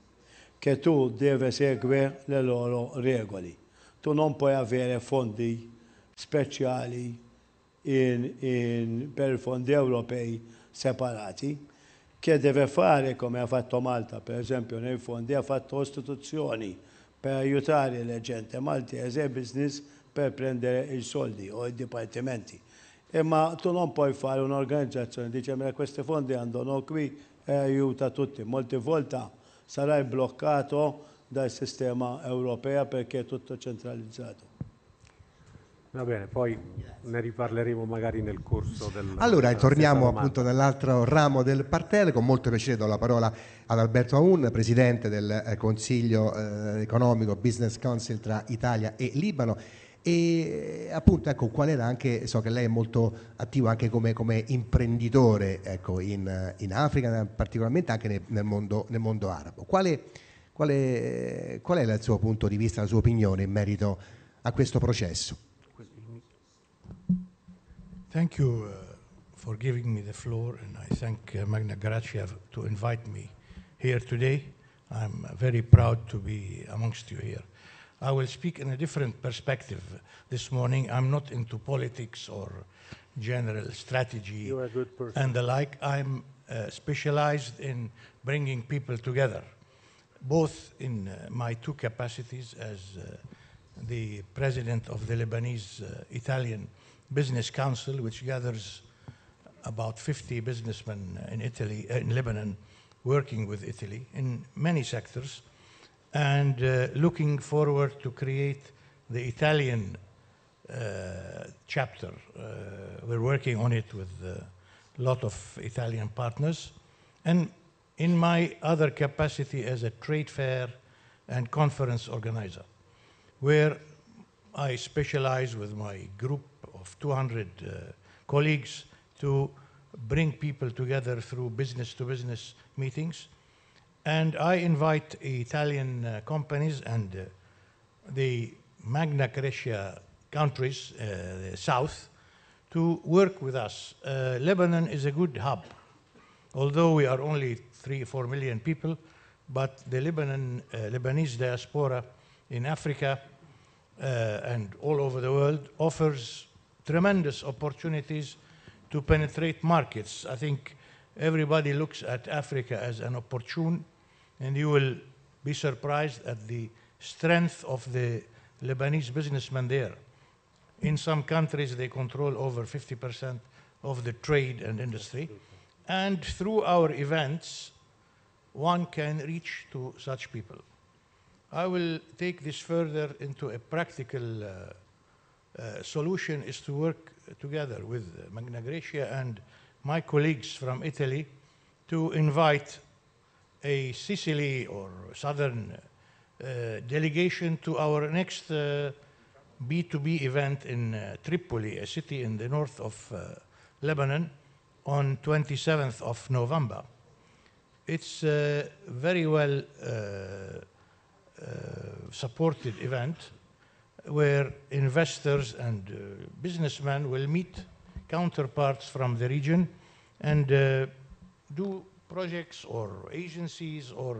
che tu devi seguire le loro regole. Tu non puoi avere fondi speciali in, in, per fondi europei separati, che deve fare come ha fatto Malta, per esempio nei fondi ha fatto istituzioni per aiutare la gente maltese e business per prendere i soldi o i dipartimenti. E ma tu non puoi fare un'organizzazione, dice ma questi fondi andano qui e aiuta tutti. Molte volte sarai bloccato dal sistema europeo perché è tutto centralizzato. Va bene, poi ne riparleremo magari nel corso del... Allora, torniamo appunto nell'altro ramo del parterre. Con molto piacere do la parola ad Alberto Aoun, Presidente del eh, Consiglio eh, Economico Business Council tra Italia e Libano. E eh, appunto, ecco, qual era anche, so che lei è molto attivo anche come, come imprenditore ecco, in, in, Africa, particolarmente anche nel, nel, mondo, nel mondo, arabo. Quale, quale, qual è il suo punto di vista, la sua opinione in merito a questo processo? Thank you uh, for giving me the floor, and I thank uh, Magna Gracia to invite me here today. I'm uh, very proud to be amongst you here. I will speak in a different perspective this morning. I'm not into politics or general strategy and the like. I'm uh, specialized in bringing people together, both in uh, my two capacities as uh, the president of the Lebanese Italian business council, which gathers about 50 businessmen in Italy, uh, in Lebanon, working with Italy in many sectors, and uh, looking forward to create the Italian uh, chapter. Uh, we're working on it with a lot of Italian partners. And in my other capacity as a trade fair and conference organizer, where I specialize with my group of 200 uh, colleagues to bring people together through business-to-business -business meetings. And I invite Italian uh, companies and uh, the Magna Graecia countries, uh, south, to work with us. Uh, Lebanon is a good hub, although we are only three, four million people, but the Lebanon, uh, Lebanese diaspora in Africa and all over the world offers tremendous opportunities to penetrate markets. I think everybody looks at Africa as an opportune, and you will be surprised at the strength of the Lebanese businessmen there. In some countries, they control over 50% of the trade and industry. And through our events, one can reach to such people. I will take this further into a practical uh, uh, solution is to work together with Magna Graecia and my colleagues from Italy to invite a Sicily or southern uh, delegation to our next B2B uh, event in Tripoli, a city in the north of Lebanon, on 27th of November. It's a very well supported event where investors and uh, businessmen will meet counterparts from the region and uh, do projects or agencies or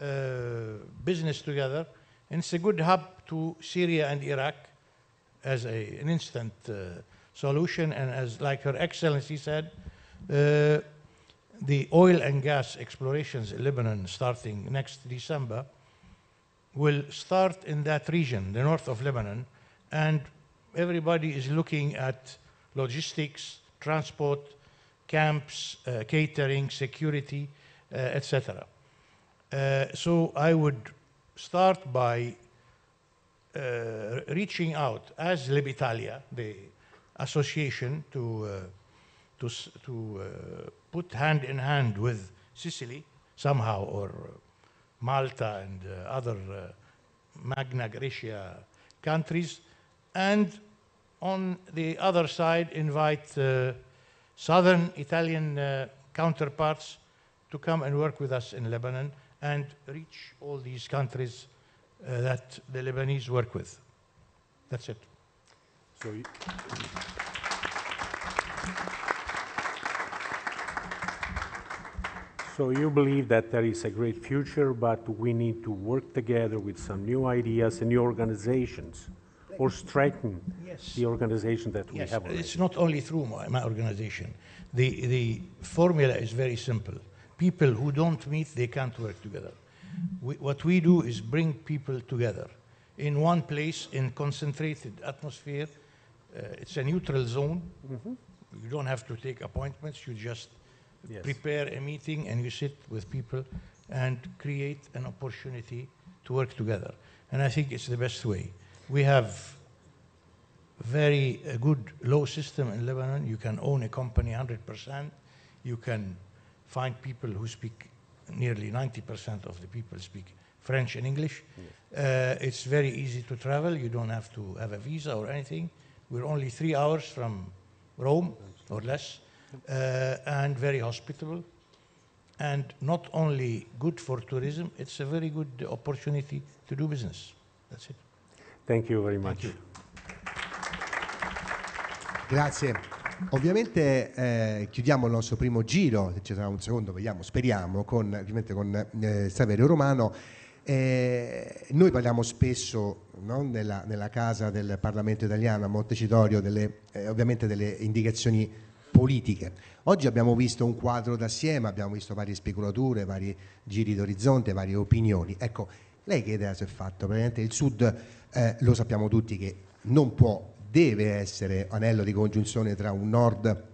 uh, business together. And it's a good hub to Syria and Iraq as a, an instant uh, solution. And as like Her Excellency said, uh, the oil and gas explorations in Lebanon starting next December will start in that region, the north of Lebanon, and everybody is looking at logistics, transport, camps, uh, catering, security, uh, etc. Uh, so I would start by uh, reaching out as Libitalia, the association, to, uh, to, to uh, put hand in hand with Sicily somehow or Malta and uh, other uh, Magna Graecia countries, and on the other side invite uh, southern Italian counterparts to come and work with us in Lebanon and reach all these countries uh, that the Lebanese work with. That's it. So So you believe that there is a great future, but we need to work together with some new ideas and new organizations or strengthen yes. the organization that yes. we have. Already. It's not only through my, my, organization. The, the formula is very simple. People who don't meet, they can't work together. We, what we do is bring people together in one place in concentrated atmosphere. Uh, it's a neutral zone. Mm -hmm. You don't have to take appointments. You just yes. prepare a meeting and you sit with people and create an opportunity to work together. And I think it's the best way. We have very uh, good law system in Lebanon. You can own a company 100%. You can find people who speak nearly 90% of the people speak French and English. Yes. Uh, it's very easy to travel. You don't have to have a visa or anything. We're only three hours from Rome or less. uh, and very hospitable and not only good for tourism, it's a very good opportunity to do business. That's it. Thank you very much. Grazie. Ovviamente eh, chiudiamo il nostro primo giro, ci sarà un secondo, vediamo, speriamo, con, ovviamente con eh, Saverio Romano. Eh, noi parliamo spesso no, nella, nella, casa del Parlamento italiano a Montecitorio delle, eh, ovviamente delle indicazioni politiche. Oggi abbiamo visto un quadro d'assieme, abbiamo visto varie speculature, vari giri d'orizzonte, varie opinioni. Ecco, lei che idea si è fatto? Praticamente il Sud eh, lo sappiamo tutti che non può, deve essere anello di congiunzione tra un Nord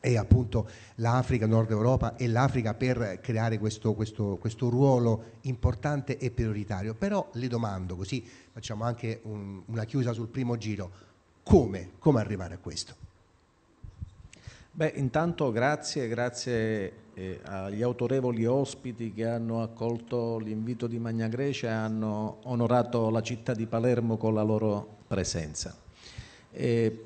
e appunto l'Africa, Nord Europa e l'Africa per creare questo, questo, questo, ruolo importante e prioritario. Però le domando, così facciamo anche un, una chiusa sul primo giro, come, come arrivare a questo? Beh, intanto grazie, grazie eh, agli autorevoli ospiti che hanno accolto l'invito di Magna Grecia e hanno onorato la città di Palermo con la loro presenza. Eh,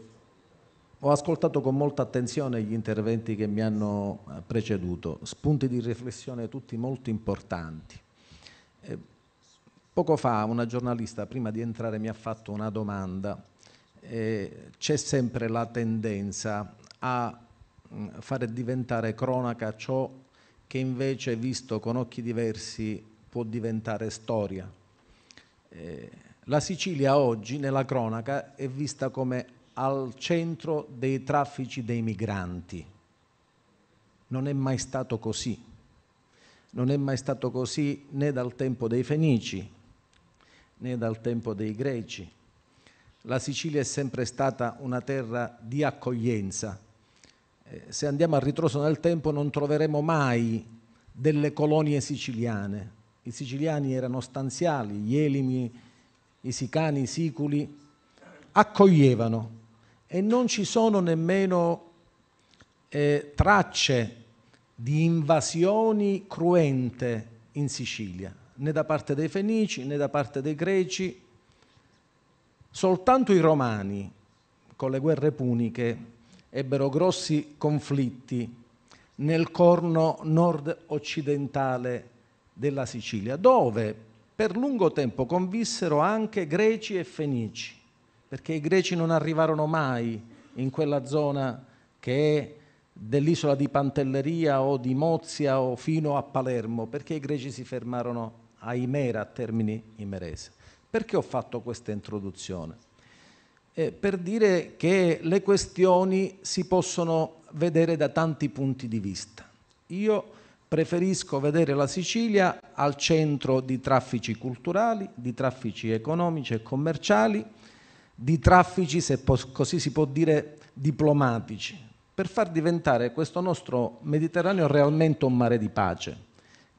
ho ascoltato con molta attenzione gli interventi che mi hanno eh, preceduto, spunti di riflessione tutti molto importanti. Eh, poco fa una giornalista prima di entrare mi ha fatto una domanda. Eh, c'è sempre la tendenza a fare diventare cronaca ciò che invece visto con occhi diversi può diventare storia. Eh, la Sicilia oggi nella cronaca è vista come al centro dei traffici dei migranti. Non è mai stato così. Non è mai stato così né dal tempo dei Fenici né dal tempo dei Greci. La Sicilia è sempre stata una terra di accoglienza, eh, se andiamo a ritroso nel tempo, non troveremo mai delle colonie siciliane. I siciliani erano stanziali, gli elimi, i sicani, i siculi, accoglievano e non ci sono nemmeno eh, tracce di invasioni cruente in Sicilia, né da parte dei Fenici né da parte dei Greci. Soltanto i Romani, con le guerre puniche, ebbero grossi conflitti nel corno nord-occidentale della Sicilia, dove per lungo tempo convissero anche greci e fenici, perché i greci non arrivarono mai in quella zona che è dell'isola di Pantelleria o di Mozia o fino a Palermo, perché i greci si fermarono a Imera, a termini imerese. Perché ho fatto questa introduzione? eh, per dire che le questioni si possono vedere da tanti punti di vista. Io preferisco vedere la Sicilia al centro di traffici culturali, di traffici economici e commerciali, di traffici, se così si può dire, diplomatici, per far diventare questo nostro Mediterraneo realmente un mare di pace.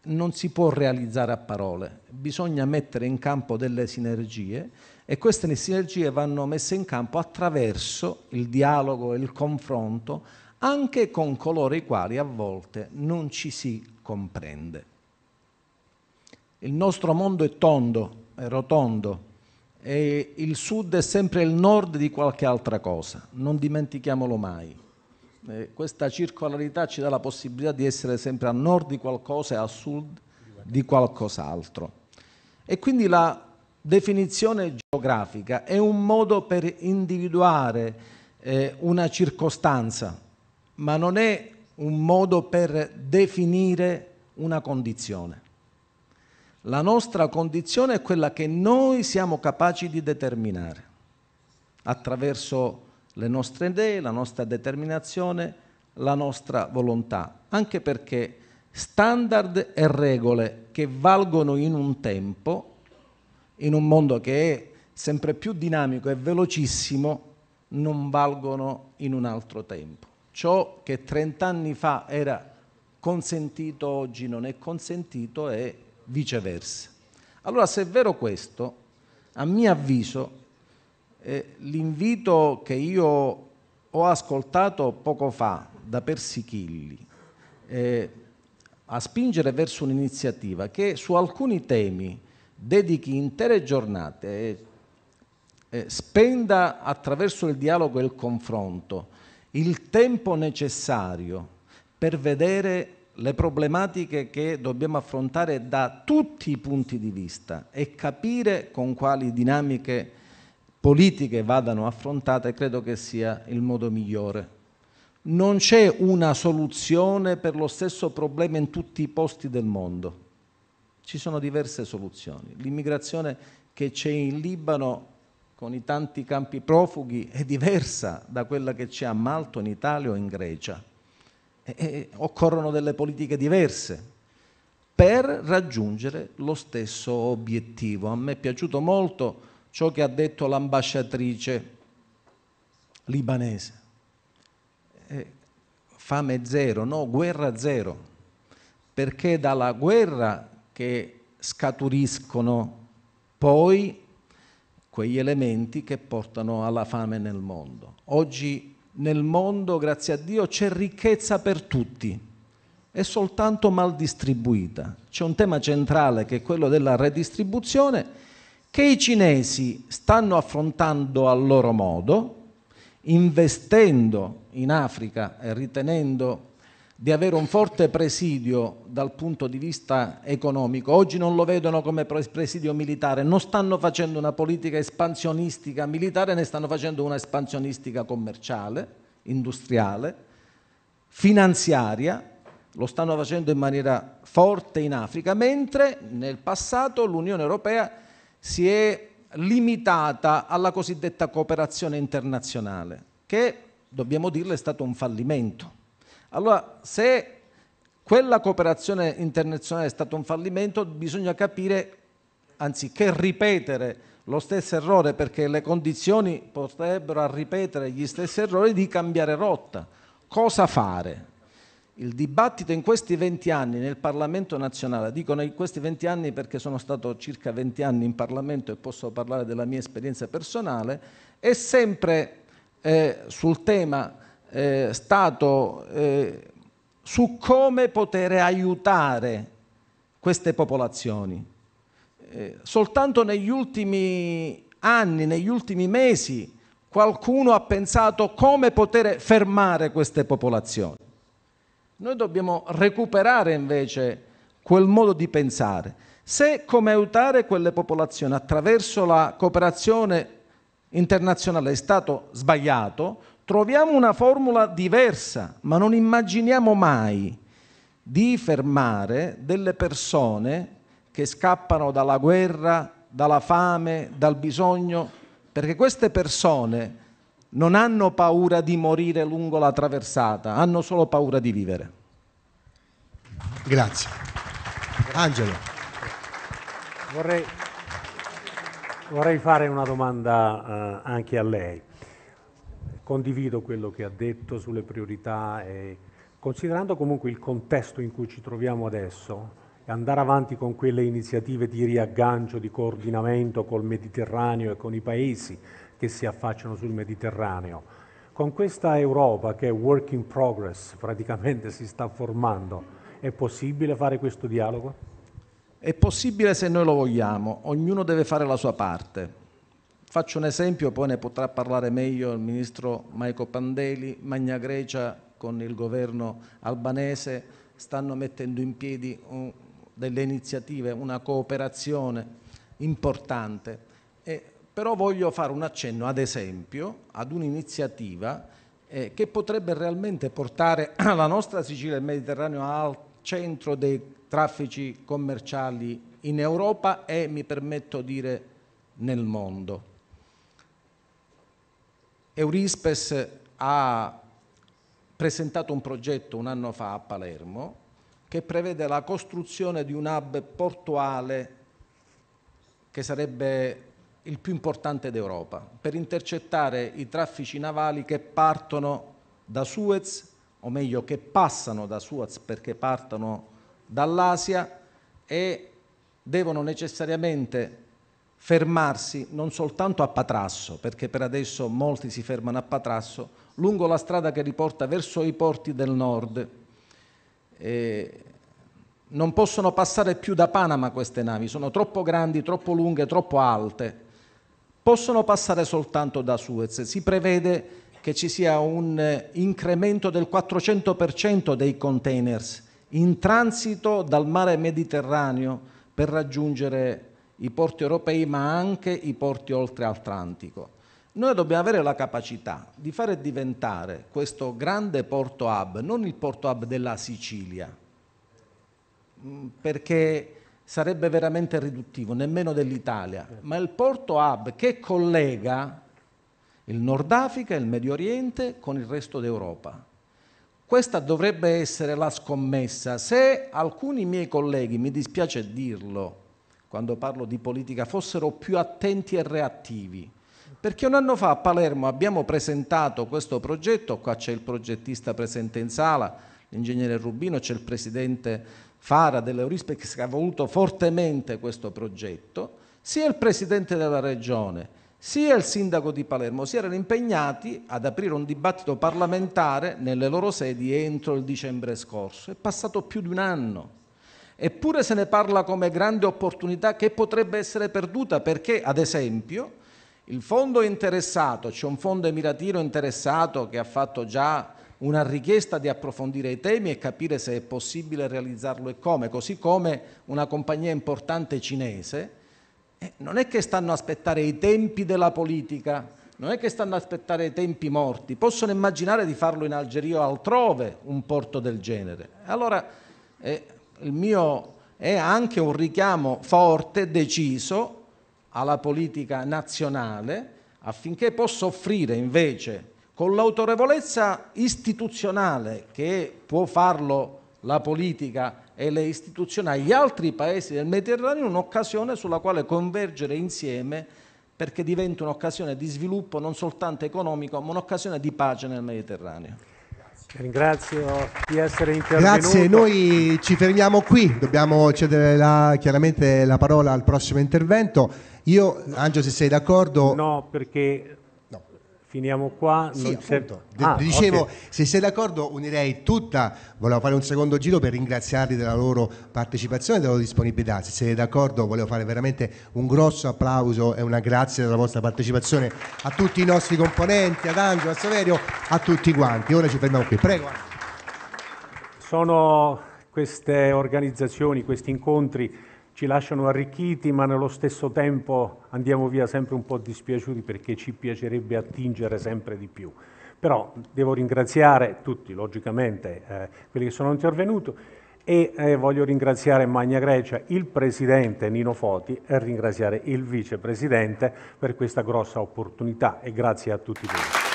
Non si può realizzare a parole, bisogna mettere in campo delle sinergie e queste sinergie vanno messe in campo attraverso il dialogo e il confronto anche con coloro i quali a volte non ci si comprende. Il nostro mondo è tondo, è rotondo e il sud è sempre il nord di qualche altra cosa, non dimentichiamolo mai. Eh, questa circolarità ci dà la possibilità di essere sempre a nord di qualcosa e a sud di qualcos'altro. E quindi la Definizione geografica è un modo per individuare eh, una circostanza, ma non è un modo per definire una condizione. La nostra condizione è quella che noi siamo capaci di determinare attraverso le nostre idee, la nostra determinazione, la nostra volontà, anche perché standard e regole che valgono in un tempo in un mondo che è sempre più dinamico e velocissimo, non valgono in un altro tempo. Ciò che 30 anni fa era consentito oggi non è consentito e viceversa. Allora se è vero questo, a mio avviso eh, l'invito che io ho ascoltato poco fa da Persichilli eh, a spingere verso un'iniziativa che su alcuni temi dedichi intere giornate e, e spenda attraverso il dialogo e il confronto il tempo necessario per vedere le problematiche che dobbiamo affrontare da tutti i punti di vista e capire con quali dinamiche politiche vadano affrontate, credo che sia il modo migliore. Non c'è una soluzione per lo stesso problema in tutti i posti del mondo. Ci sono diverse soluzioni. L'immigrazione che c'è in Libano con i tanti campi profughi è diversa da quella che c'è a Malto, in Italia o in Grecia. E, e occorrono delle politiche diverse per raggiungere lo stesso obiettivo. A me è piaciuto molto ciò che ha detto l'ambasciatrice libanese. Eh, fame zero, no, guerra zero, perché dalla guerra che scaturiscono poi quegli elementi che portano alla fame nel mondo. Oggi nel mondo, grazie a Dio, c'è ricchezza per tutti, è soltanto mal distribuita. C'è un tema centrale che è quello della redistribuzione che i cinesi stanno affrontando al loro modo, investendo in Africa e ritenendo di avere un forte presidio dal punto di vista economico. Oggi non lo vedono come presidio militare, non stanno facendo una politica espansionistica militare, ne stanno facendo una espansionistica commerciale, industriale, finanziaria, lo stanno facendo in maniera forte in Africa, mentre nel passato l'Unione Europea si è limitata alla cosiddetta cooperazione internazionale, che dobbiamo dirlo è stato un fallimento allora, se quella cooperazione internazionale è stata un fallimento, bisogna capire, anziché ripetere lo stesso errore, perché le condizioni potrebbero a ripetere gli stessi errori, di cambiare rotta. Cosa fare? Il dibattito in questi 20 anni nel Parlamento nazionale, dicono in questi 20 anni perché sono stato circa 20 anni in Parlamento e posso parlare della mia esperienza personale, è sempre eh, sul tema eh, stato eh, su come poter aiutare queste popolazioni. Eh, soltanto negli ultimi anni, negli ultimi mesi, qualcuno ha pensato come poter fermare queste popolazioni. Noi dobbiamo recuperare invece quel modo di pensare. Se come aiutare quelle popolazioni attraverso la cooperazione internazionale è stato sbagliato, troviamo una formula diversa, ma non immaginiamo mai di fermare delle persone che scappano dalla guerra, dalla fame, dal bisogno, perché queste persone non hanno paura di morire lungo la traversata, hanno solo paura di vivere. Grazie. Angelo. Vorrei, vorrei fare una domanda eh, anche a lei condivido quello che ha detto sulle priorità e considerando comunque il contesto in cui ci troviamo adesso e andare avanti con quelle iniziative di riaggancio, di coordinamento col Mediterraneo e con i paesi che si affacciano sul Mediterraneo. Con questa Europa che è work in progress, praticamente si sta formando, è possibile fare questo dialogo? È possibile se noi lo vogliamo, ognuno deve fare la sua parte. Faccio un esempio, poi ne potrà parlare meglio il ministro Maico Pandeli, Magna Grecia con il governo albanese stanno mettendo in piedi delle iniziative, una cooperazione importante. Eh, però voglio fare un accenno, ad esempio, ad un'iniziativa eh, che potrebbe realmente portare la nostra Sicilia e il Mediterraneo al centro dei traffici commerciali in Europa e, mi permetto di dire, nel mondo. Eurispes ha presentato un progetto un anno fa a Palermo che prevede la costruzione di un hub portuale che sarebbe il più importante d'Europa per intercettare i traffici navali che partono da Suez, o meglio che passano da Suez perché partono dall'Asia e devono necessariamente fermarsi non soltanto a Patrasso, perché per adesso molti si fermano a Patrasso, lungo la strada che riporta verso i porti del nord. Eh, non possono passare più da Panama queste navi, sono troppo grandi, troppo lunghe, troppo alte. Possono passare soltanto da Suez. Si prevede che ci sia un eh, incremento del 400% dei containers in transito dal mare Mediterraneo per raggiungere i porti europei ma anche i porti oltre Atlantico. Noi dobbiamo avere la capacità di fare diventare questo grande porto hub, non il porto hub della Sicilia, mm, perché sarebbe veramente riduttivo, nemmeno dell'Italia, ma il porto hub che collega il Nord Africa e il Medio Oriente con il resto d'Europa. Questa dovrebbe essere la scommessa. Se alcuni miei colleghi, mi dispiace dirlo, quando parlo di politica, fossero più attenti e reattivi. Perché un anno fa a Palermo abbiamo presentato questo progetto, qua c'è il progettista presente in sala, l'ingegnere Rubino, c'è il presidente Fara dell'Eurispec che ha voluto fortemente questo progetto, sia il presidente della regione, sia il sindaco di Palermo si erano impegnati ad aprire un dibattito parlamentare nelle loro sedi entro il dicembre scorso. È passato più di un anno eppure se ne parla come grande opportunità che potrebbe essere perduta perché, ad esempio, il fondo interessato, c'è cioè un fondo emiratino interessato che ha fatto già una richiesta di approfondire i temi e capire se è possibile realizzarlo e come, così come una compagnia importante cinese, eh, non è che stanno a aspettare i tempi della politica, non è che stanno a aspettare i tempi morti, possono immaginare di farlo in Algeria o altrove un porto del genere. Allora, eh, il mio è anche un richiamo forte, deciso alla politica nazionale affinché possa offrire invece con l'autorevolezza istituzionale che può farlo la politica e le istituzioni agli altri paesi del Mediterraneo un'occasione sulla quale convergere insieme perché diventa un'occasione di sviluppo non soltanto economico ma un'occasione di pace nel Mediterraneo. Ringrazio di essere intervenuto. Grazie, noi ci fermiamo qui, dobbiamo cedere la, chiaramente la parola al prossimo intervento. Io, Angelo, se sei d'accordo... No, perché Finiamo qua. Sì, appunto. Ah, Dicevo, okay. se sei d'accordo, unirei tutta. Volevo fare un secondo giro per ringraziarli della loro partecipazione e della loro disponibilità. Se siete d'accordo, volevo fare veramente un grosso applauso e una grazie della vostra partecipazione a tutti i nostri componenti, ad Angelo, a Saverio, a tutti quanti. Ora ci fermiamo qui. Prego. Sono queste organizzazioni, questi incontri ci lasciano arricchiti, ma nello stesso tempo andiamo via sempre un po' dispiaciuti perché ci piacerebbe attingere sempre di più. Però devo ringraziare tutti, logicamente, eh, quelli che sono intervenuti e eh, voglio ringraziare Magna Grecia, il presidente Nino Foti e ringraziare il vicepresidente per questa grossa opportunità e grazie a tutti voi.